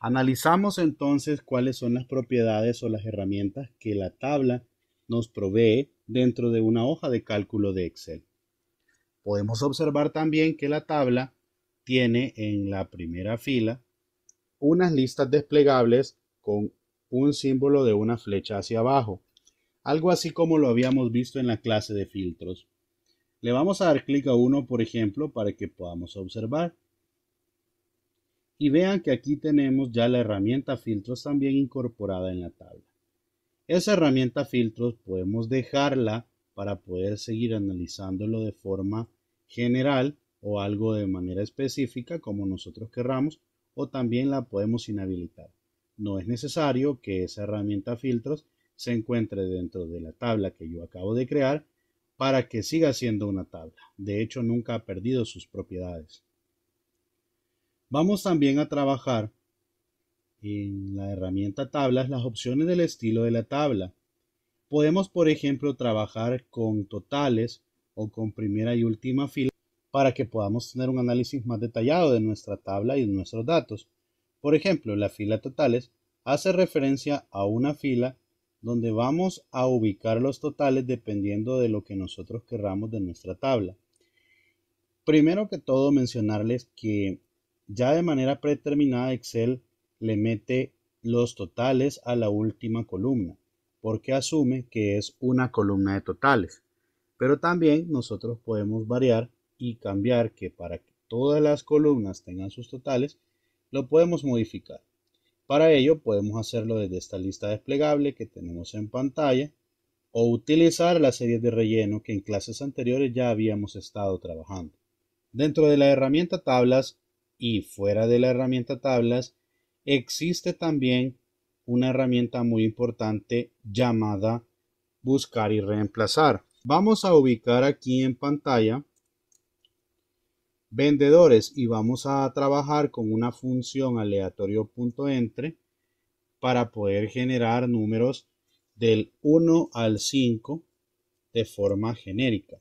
analizamos entonces cuáles son las propiedades o las herramientas que la tabla nos provee dentro de una hoja de cálculo de Excel. Podemos observar también que la tabla tiene en la primera fila unas listas desplegables con un símbolo de una flecha hacia abajo, algo así como lo habíamos visto en la clase de filtros. Le vamos a dar clic a uno, por ejemplo, para que podamos observar. Y vean que aquí tenemos ya la herramienta filtros también incorporada en la tabla. Esa herramienta filtros podemos dejarla para poder seguir analizándolo de forma general o algo de manera específica como nosotros querramos o también la podemos inhabilitar. No es necesario que esa herramienta filtros se encuentre dentro de la tabla que yo acabo de crear, para que siga siendo una tabla. De hecho, nunca ha perdido sus propiedades. Vamos también a trabajar en la herramienta tablas las opciones del estilo de la tabla. Podemos, por ejemplo, trabajar con totales o con primera y última fila para que podamos tener un análisis más detallado de nuestra tabla y de nuestros datos. Por ejemplo, la fila totales hace referencia a una fila donde vamos a ubicar los totales dependiendo de lo que nosotros querramos de nuestra tabla. Primero que todo mencionarles que ya de manera predeterminada Excel le mete los totales a la última columna porque asume que es una columna de totales. Pero también nosotros podemos variar y cambiar que para que todas las columnas tengan sus totales, lo podemos modificar. Para ello podemos hacerlo desde esta lista desplegable que tenemos en pantalla o utilizar la serie de relleno que en clases anteriores ya habíamos estado trabajando. Dentro de la herramienta tablas y fuera de la herramienta tablas existe también una herramienta muy importante llamada buscar y reemplazar. Vamos a ubicar aquí en pantalla vendedores y vamos a trabajar con una función aleatorio.entre para poder generar números del 1 al 5 de forma genérica.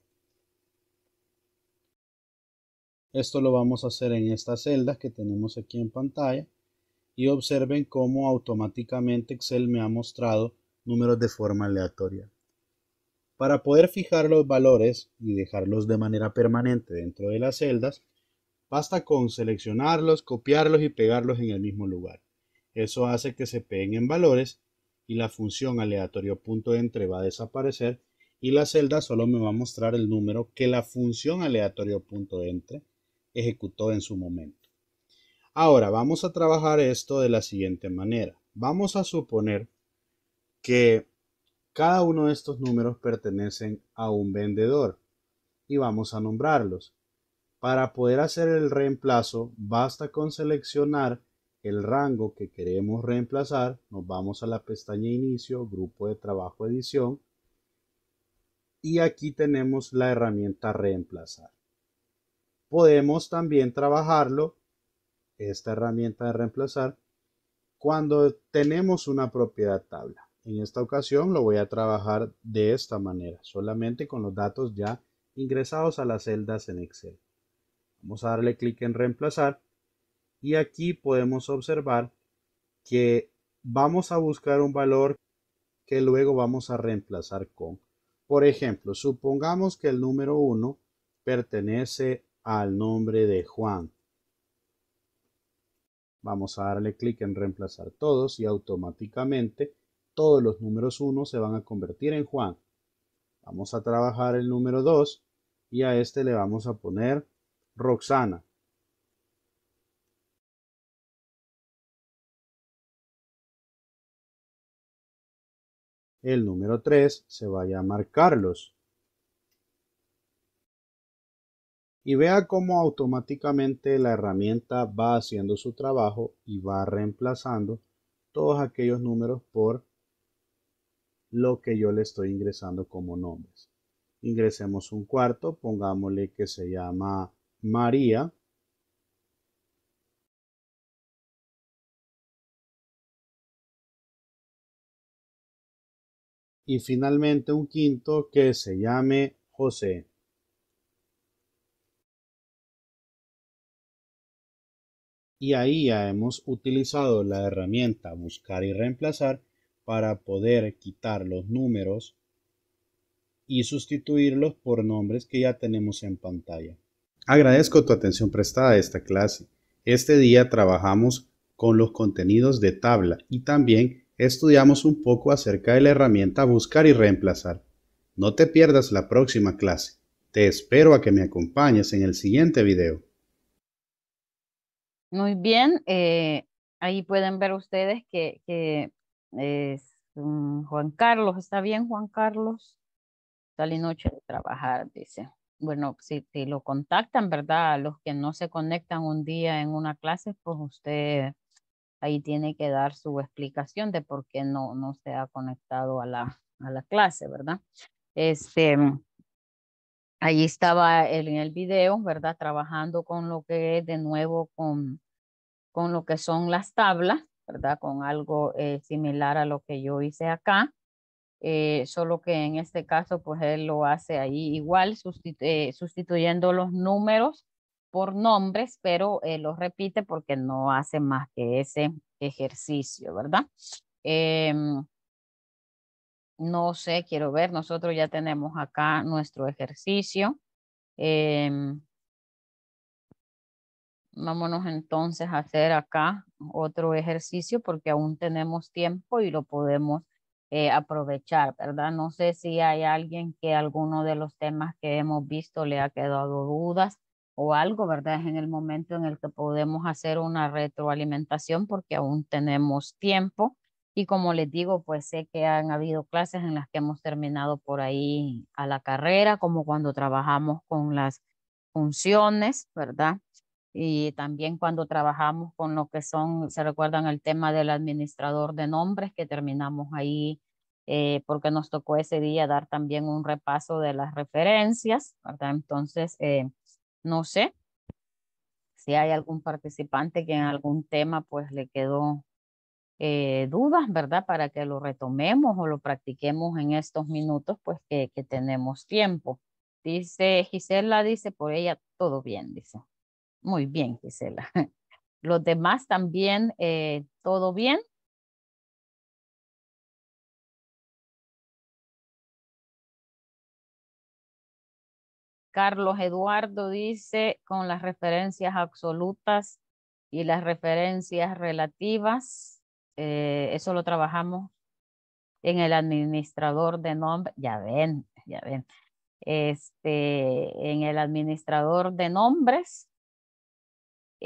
Esto lo vamos a hacer en estas celdas que tenemos aquí en pantalla y observen cómo automáticamente Excel me ha mostrado números de forma aleatoria. Para poder fijar los valores y dejarlos de manera permanente dentro de las celdas, basta con seleccionarlos, copiarlos y pegarlos en el mismo lugar. Eso hace que se peguen en valores y la función entre va a desaparecer y la celda solo me va a mostrar el número que la función entre ejecutó en su momento. Ahora vamos a trabajar esto de la siguiente manera. Vamos a suponer que cada uno de estos números pertenecen a un vendedor y vamos a nombrarlos. Para poder hacer el reemplazo, basta con seleccionar el rango que queremos reemplazar. Nos vamos a la pestaña Inicio, Grupo de Trabajo Edición. Y aquí tenemos la herramienta Reemplazar. Podemos también trabajarlo, esta herramienta de reemplazar, cuando tenemos una propiedad tabla. En esta ocasión lo voy a trabajar de esta manera, solamente con los datos ya ingresados a las celdas en Excel. Vamos a darle clic en reemplazar y aquí podemos observar que vamos a buscar un valor que luego vamos a reemplazar con. Por ejemplo, supongamos que el número 1 pertenece al nombre de Juan. Vamos a darle clic en reemplazar todos y automáticamente todos los números 1 se van a convertir en Juan. Vamos a trabajar el número 2 y a este le vamos a poner Roxana. El número 3 se va a marcarlos y vea cómo automáticamente la herramienta va haciendo su trabajo y va reemplazando todos aquellos números por lo que yo le estoy ingresando como nombres. Ingresemos un cuarto, pongámosle que se llama María. Y finalmente un quinto que se llame José. Y ahí ya hemos utilizado la herramienta buscar y reemplazar para poder quitar los números y sustituirlos por nombres que ya tenemos en pantalla. Agradezco tu atención prestada a esta clase. Este día trabajamos con los contenidos de tabla y también estudiamos un poco acerca de la herramienta Buscar y Reemplazar. No te pierdas la próxima clase. Te espero a que me acompañes en el siguiente video. Muy bien, eh, ahí pueden ver ustedes que, que es, mm, Juan Carlos, ¿está bien Juan Carlos? Sale noche de trabajar, dice. Bueno, si te lo contactan, ¿verdad? Los que no se conectan un día en una clase, pues usted ahí tiene que dar su explicación de por qué no, no se ha conectado a la, a la clase, ¿verdad? Este, mm, ahí estaba en el video, ¿verdad? Trabajando con lo que es de nuevo con, con lo que son las tablas ¿verdad? Con algo eh, similar a lo que yo hice acá, eh, solo que en este caso, pues él lo hace ahí igual, eh, sustituyendo los números por nombres, pero lo repite porque no hace más que ese ejercicio, ¿verdad? Em, no sé, quiero ver, nosotros ya tenemos acá nuestro ejercicio. Em, vámonos entonces a hacer acá otro ejercicio porque aún tenemos tiempo y lo podemos eh, aprovechar, ¿verdad? No sé si hay alguien que alguno de los temas que hemos visto le ha quedado dudas o algo, ¿verdad? Es en el momento en el que podemos hacer una retroalimentación porque aún tenemos tiempo. Y como les digo, pues sé que han habido clases en las que hemos terminado por ahí a la carrera, como cuando trabajamos con las funciones, ¿verdad? y también cuando trabajamos con lo que son, se recuerdan el tema del administrador de nombres que terminamos ahí eh, porque nos tocó ese día dar también un repaso de las referencias, ¿verdad? Entonces, eh, no sé si hay algún participante que en algún tema pues le quedó eh, dudas, ¿verdad? Para que lo retomemos o lo practiquemos en estos minutos pues que, que tenemos tiempo. Dice Gisela, dice por ella, todo bien, dice. Muy bien, Gisela. Los demás también, eh, ¿todo bien? Carlos Eduardo dice, con las referencias absolutas y las referencias relativas, eh, eso lo trabajamos en el administrador de nombres, ya ven, ya ven, este, en el administrador de nombres,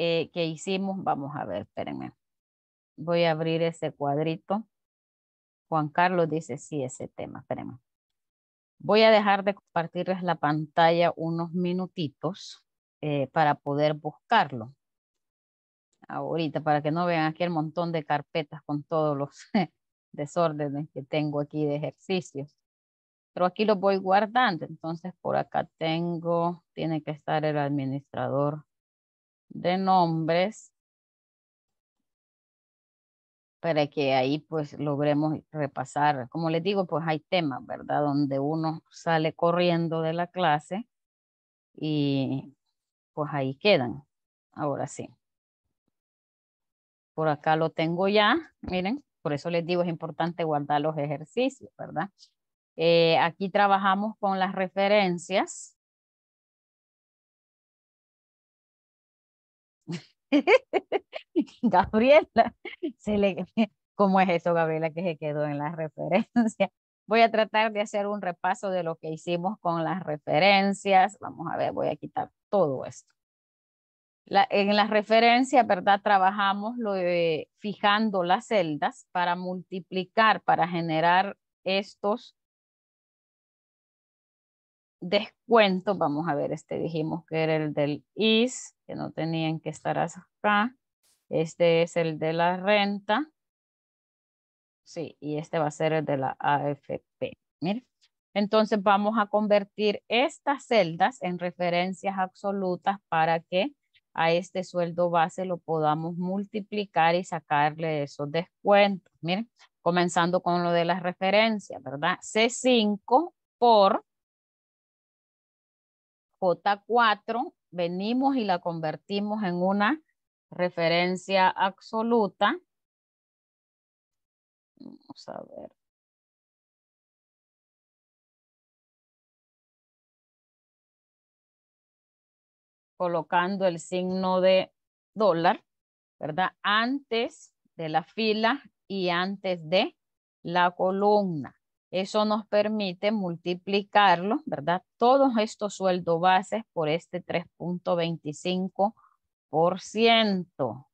eh, que hicimos. Vamos a ver, espérenme. Voy a abrir ese cuadrito. Juan Carlos dice sí, ese tema, espérenme. Voy a dejar de compartirles la pantalla unos minutitos eh, para poder buscarlo. Ahorita, para que no vean aquí el montón de carpetas con todos los desórdenes que tengo aquí de ejercicios. Pero aquí lo voy guardando. Entonces, por acá tengo, tiene que estar el administrador de nombres para que ahí pues logremos repasar. Como les digo, pues hay temas, ¿verdad? Donde uno sale corriendo de la clase y pues ahí quedan. Ahora sí. Por acá lo tengo ya, miren, por eso les digo es importante guardar los ejercicios, ¿verdad? Eh, aquí trabajamos con las referencias Gabriela, se ¿cómo es eso, Gabriela, que se quedó en las referencias? Voy a tratar de hacer un repaso de lo que hicimos con las referencias. Vamos a ver, voy a quitar todo esto. en las referencia ¿verdad? Trabajamos lo fijando las celdas para multiplicar, para generar estos descuentos. Vamos a ver, este dijimos que era el del is no tenían que estar acá. Este es el de la renta. Sí, y este va a ser el de la AFP. Entonces vamos a convertir estas celdas en referencias absolutas para que a este sueldo base lo podamos multiplicar y sacarle esos descuentos. Miren, comenzando con lo de las referencias, ¿verdad? C5 por J4 venimos y la convertimos en una referencia absoluta. Vamos a ver. Colocando el signo de dólar, ¿verdad? Antes de la fila y antes de la columna. Eso nos permite multiplicarlo, ¿verdad? Todos estos sueldos bases por este 3.25%.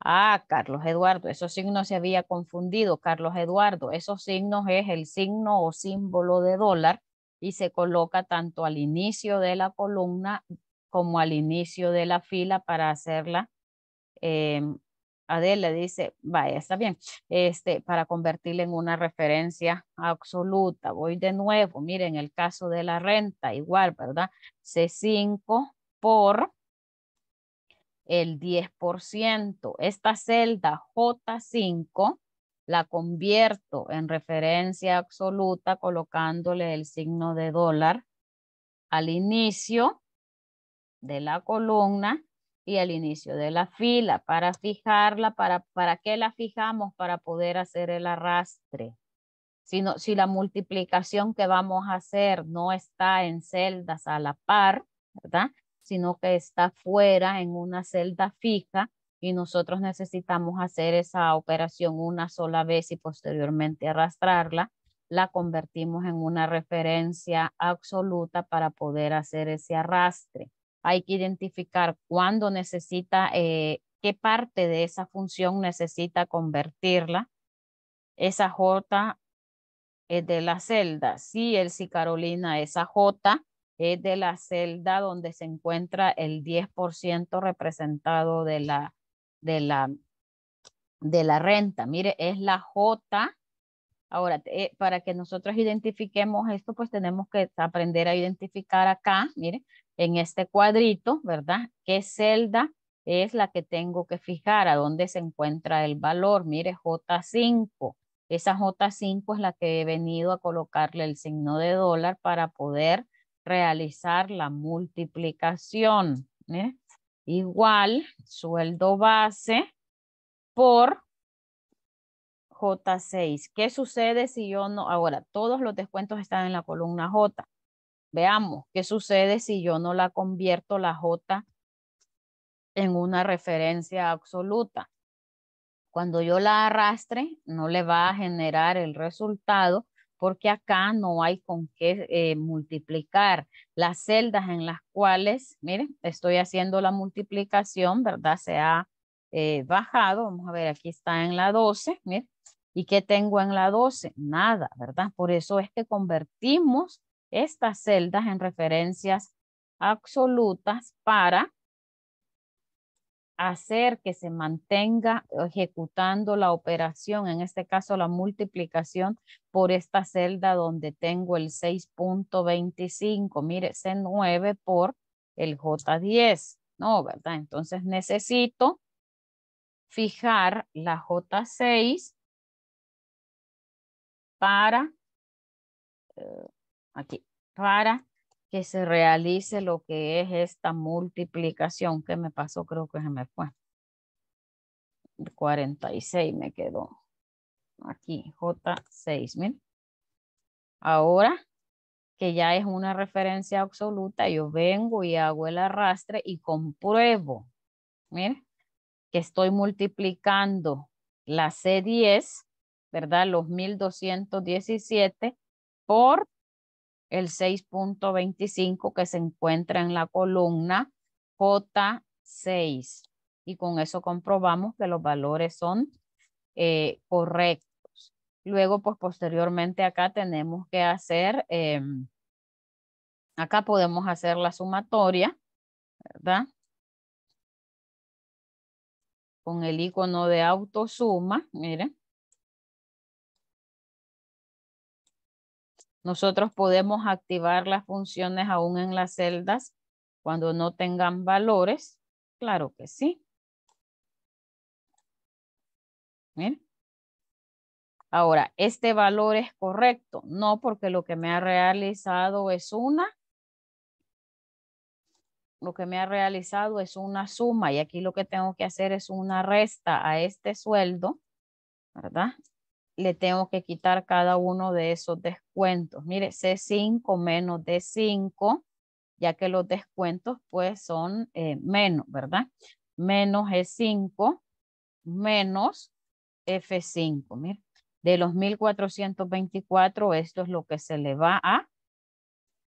Ah, Carlos Eduardo, esos signos se había confundido. Carlos Eduardo, esos signos es el signo o símbolo de dólar y se coloca tanto al inicio de la columna como al inicio de la fila para hacerla eh, Adele dice, vaya, está bien, este, para convertirle en una referencia absoluta. Voy de nuevo, miren, el caso de la renta, igual, ¿verdad? C5 por el 10%. Esta celda J5 la convierto en referencia absoluta colocándole el signo de dólar al inicio de la columna y al inicio de la fila para fijarla, para, para qué la fijamos, para poder hacer el arrastre. Si, si la multiplicación que vamos a hacer no está en celdas a la par, ¿verdad? Sino que está fuera en una celda fija y nosotros necesitamos hacer esa operación una sola vez y posteriormente arrastrarla, la convertimos en una referencia absoluta para poder hacer ese arrastre hay que identificar cuándo necesita, eh, qué parte de esa función necesita convertirla. Esa J es de la celda. sí, el si Carolina, esa J es de la celda donde se encuentra el 10% representado de la, de, la, de la renta. Mire, es la J. Ahora, eh, para que nosotros identifiquemos esto, pues tenemos que aprender a identificar acá, mire, en este cuadrito, ¿verdad? ¿Qué celda es la que tengo que fijar? ¿A dónde se encuentra el valor? Mire, J5. Esa J5 es la que he venido a colocarle el signo de dólar para poder realizar la multiplicación. ¿eh? Igual, sueldo base por J6. ¿Qué sucede si yo no? Ahora, todos los descuentos están en la columna J. Veamos qué sucede si yo no la convierto la J en una referencia absoluta. Cuando yo la arrastre, no le va a generar el resultado porque acá no hay con qué eh, multiplicar. Las celdas en las cuales, miren, estoy haciendo la multiplicación, ¿verdad? Se ha eh, bajado, vamos a ver, aquí está en la 12, miren. ¿Y qué tengo en la 12? Nada, ¿verdad? Por eso es que convertimos estas celdas en referencias absolutas para hacer que se mantenga ejecutando la operación, en este caso la multiplicación por esta celda donde tengo el 6.25, mire, C9 por el J10, ¿no? ¿Verdad? Entonces necesito fijar la J6 para eh, aquí, para que se realice lo que es esta multiplicación que me pasó, creo que se me fue. 46 me quedó. Aquí, J6, miren. Ahora que ya es una referencia absoluta, yo vengo y hago el arrastre y compruebo, miren, que estoy multiplicando la C10, ¿verdad? Los 1217 por el 6.25 que se encuentra en la columna J6. Y con eso comprobamos que los valores son eh, correctos. Luego, pues posteriormente acá tenemos que hacer, eh, acá podemos hacer la sumatoria, ¿verdad? Con el icono de autosuma, miren. Nosotros podemos activar las funciones aún en las celdas cuando no tengan valores. Claro que sí. Ahora, ¿este valor es correcto? No, porque lo que me ha realizado es una. Lo que me ha realizado es una suma y aquí lo que tengo que hacer es una resta a este sueldo, ¿verdad? le tengo que quitar cada uno de esos descuentos. Mire, C5 menos D5, ya que los descuentos pues son eh, menos, ¿verdad? Menos E5 menos F5. Mire, de los 1,424, esto es lo que se le va a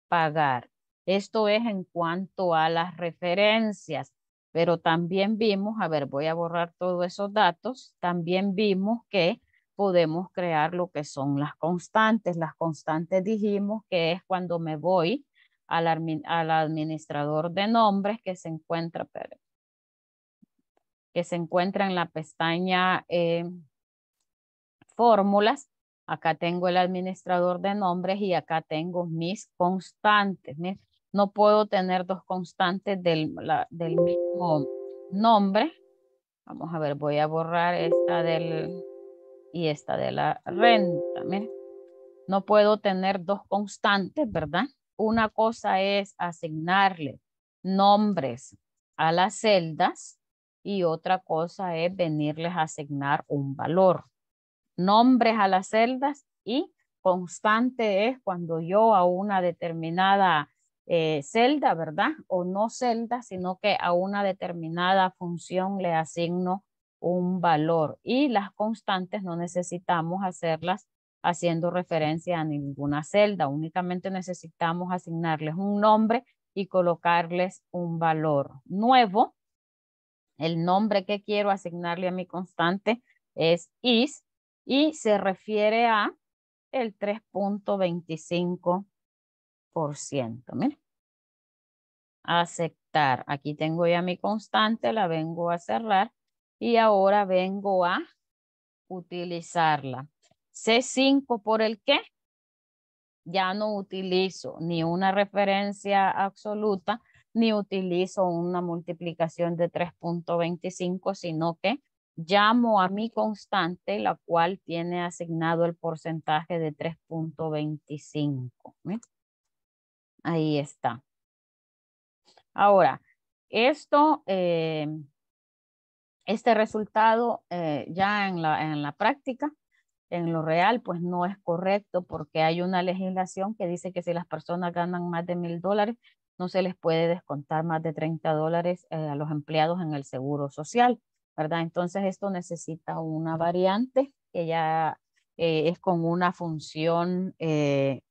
pagar. Esto es en cuanto a las referencias, pero también vimos, a ver, voy a borrar todos esos datos, también vimos que podemos crear lo que son las constantes. Las constantes dijimos que es cuando me voy al, al administrador de nombres que se encuentra, que se encuentra en la pestaña eh, fórmulas. Acá tengo el administrador de nombres y acá tengo mis constantes. No puedo tener dos constantes del, la, del mismo nombre. Vamos a ver, voy a borrar esta del, y esta de la renta. Mm. no puedo tener dos constantes, ¿verdad? Una cosa es asignarle nombres a las celdas y otra cosa es venirles a asignar un valor. Nombres a las celdas y constante es cuando yo a una determinada eh, celda, ¿verdad? O no celda, sino que a una determinada función le asigno un valor y las constantes no necesitamos hacerlas haciendo referencia a ninguna celda, únicamente necesitamos asignarles un nombre y colocarles un valor nuevo. El nombre que quiero asignarle a mi constante es is y se refiere a el 3.25%. Aceptar. Aquí tengo ya mi constante, la vengo a cerrar y ahora vengo a utilizarla. C5 por el que ya no utilizo ni una referencia absoluta, ni utilizo una multiplicación de 3.25, sino que llamo a mi constante, la cual tiene asignado el porcentaje de 3.25. ¿eh? Ahí está. Ahora, esto eh, este resultado eh, ya en la, en la práctica, en lo real, pues no es correcto porque hay una legislación que dice que si las personas ganan más de mil dólares, no se les puede descontar más de 30 dólares eh, a los empleados en el seguro social, ¿verdad? Entonces esto necesita una variante que ya eh, es con una función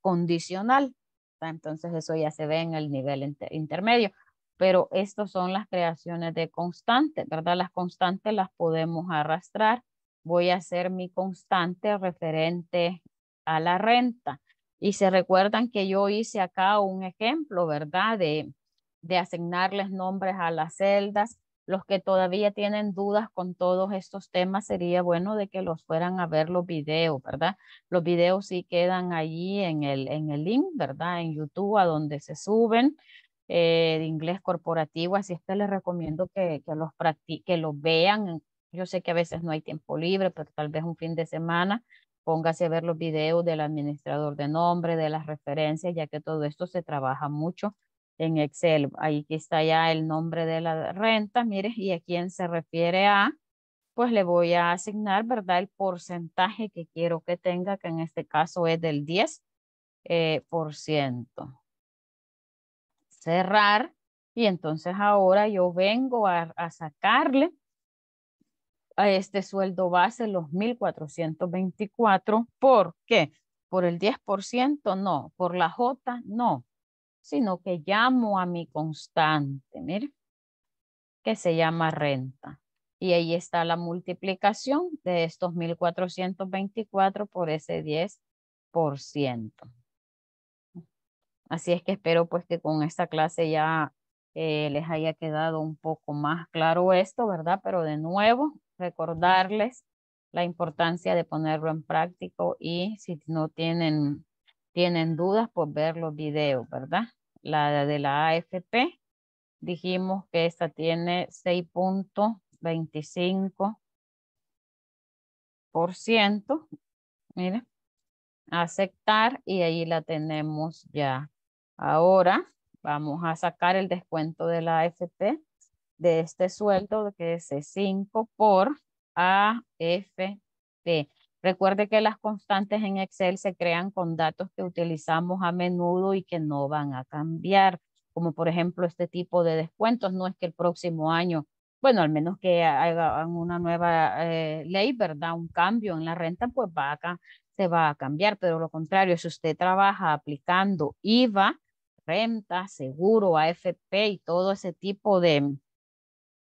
condicional, entonces eso ya se ve en el nivel intermedio pero estas son las creaciones de constantes, ¿verdad? Las constantes las podemos arrastrar. Voy a hacer mi constante referente a la renta. Y se recuerdan que yo hice acá un ejemplo, ¿verdad? De, de asignarles nombres a las celdas. Los que todavía tienen dudas con todos estos temas, sería bueno de que los fueran a ver los videos, ¿verdad? Los videos sí quedan allí en el, en el link, ¿verdad? En YouTube, a donde se suben. Eh, de inglés corporativo, así es que les recomiendo que, que los que los vean. Yo sé que a veces no hay tiempo libre, pero tal vez un fin de semana póngase a ver los videos del administrador de nombre, de las referencias, ya que todo esto se trabaja mucho en Excel. Ahí está ya el nombre de la renta, mire, y a quién se refiere a, pues le voy a asignar, ¿verdad? El porcentaje que quiero que tenga, que en este caso es del 10%. Eh, por ciento cerrar y entonces ahora yo vengo a, sacarle a este sueldo base los 1.424. ¿Por qué? ¿Por el 10%? No. ¿Por la J? No. Sino que llamo a mi constante, mire, que se llama renta. Y ahí está la multiplicación de estos 1.424 por ese 10%. Así es que espero pues que con esta clase ya eh, les haya quedado un poco más claro esto, ¿verdad? Pero de nuevo, recordarles la importancia de ponerlo en práctico y si no tienen, tienen dudas, pues ver los videos, ¿verdad? La de la AFP, dijimos que esta tiene 6.25%. Mira, aceptar y ahí la tenemos ya Ahora vamos a sacar el descuento de la AFP de este sueldo que es C5 por AFP. Recuerde que las constantes en Excel se crean con datos que utilizamos a menudo y que no van a cambiar, como por ejemplo este tipo de descuentos. No es que el próximo año, bueno, al menos que hagan una nueva eh, ley, ¿verdad? Un cambio en la renta, pues va a, se va a cambiar, pero lo contrario, si usted trabaja aplicando IVA, renta, seguro, AFP y todo ese tipo de,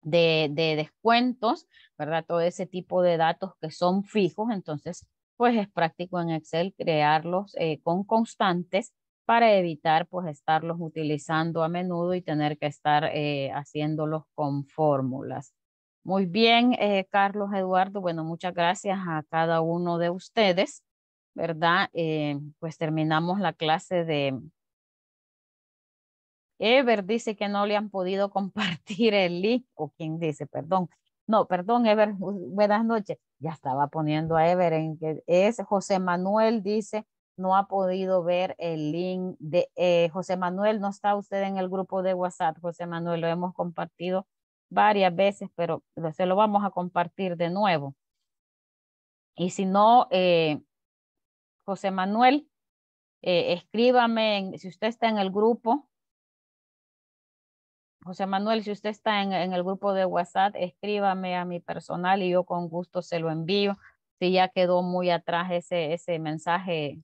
de, descuentos, ¿verdad? Todo ese tipo de datos que son fijos, entonces, pues es práctico en Excel crearlos eh, con constantes para evitar pues estarlos utilizando a menudo y tener que estar eh, haciéndolos con fórmulas. Muy bien, eh, Carlos Eduardo, bueno, muchas gracias a cada uno de ustedes, ¿verdad? pues terminamos la clase de, Ever dice que no le han podido compartir el link, o quien dice, perdón. No, perdón, Ever, buenas noches. Ya estaba poniendo a Ever en que es José Manuel, dice, no ha podido ver el link de eh, José Manuel, no está usted en el grupo de WhatsApp, José Manuel, lo hemos compartido varias veces, pero se lo vamos a compartir de nuevo. Y si no, eh, José Manuel, eh, escríbame, si usted está en el grupo, José Manuel, si usted está en, el grupo de WhatsApp, escríbame a mi personal y yo con gusto se lo envío. Si ya quedó muy atrás ese, ese mensaje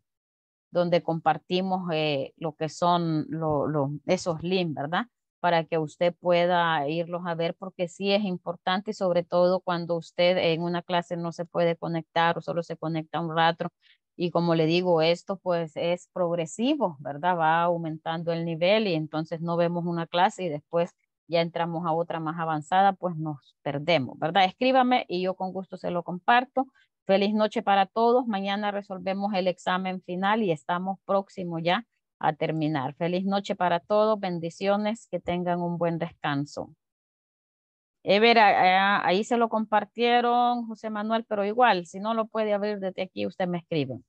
donde compartimos eh, lo que son lo, esos links, ¿verdad? Para que usted pueda irlos a ver, porque sí es importante sobre todo cuando usted en una clase no se puede conectar o solo se conecta un rato, y como le digo, esto pues es progresivo, ¿verdad? Va aumentando el nivel y entonces no vemos una clase y después ya entramos a otra más avanzada, pues nos perdemos, ¿verdad? Escríbame y yo con gusto se lo comparto. Feliz noche para todos. Mañana resolvemos el examen final y estamos próximos ya a terminar. Feliz noche para todos. Bendiciones. Que tengan un buen descanso. Ever, eh, ahí se lo compartieron, José Manuel, pero igual, si no lo puede abrir desde aquí, usted me escribe.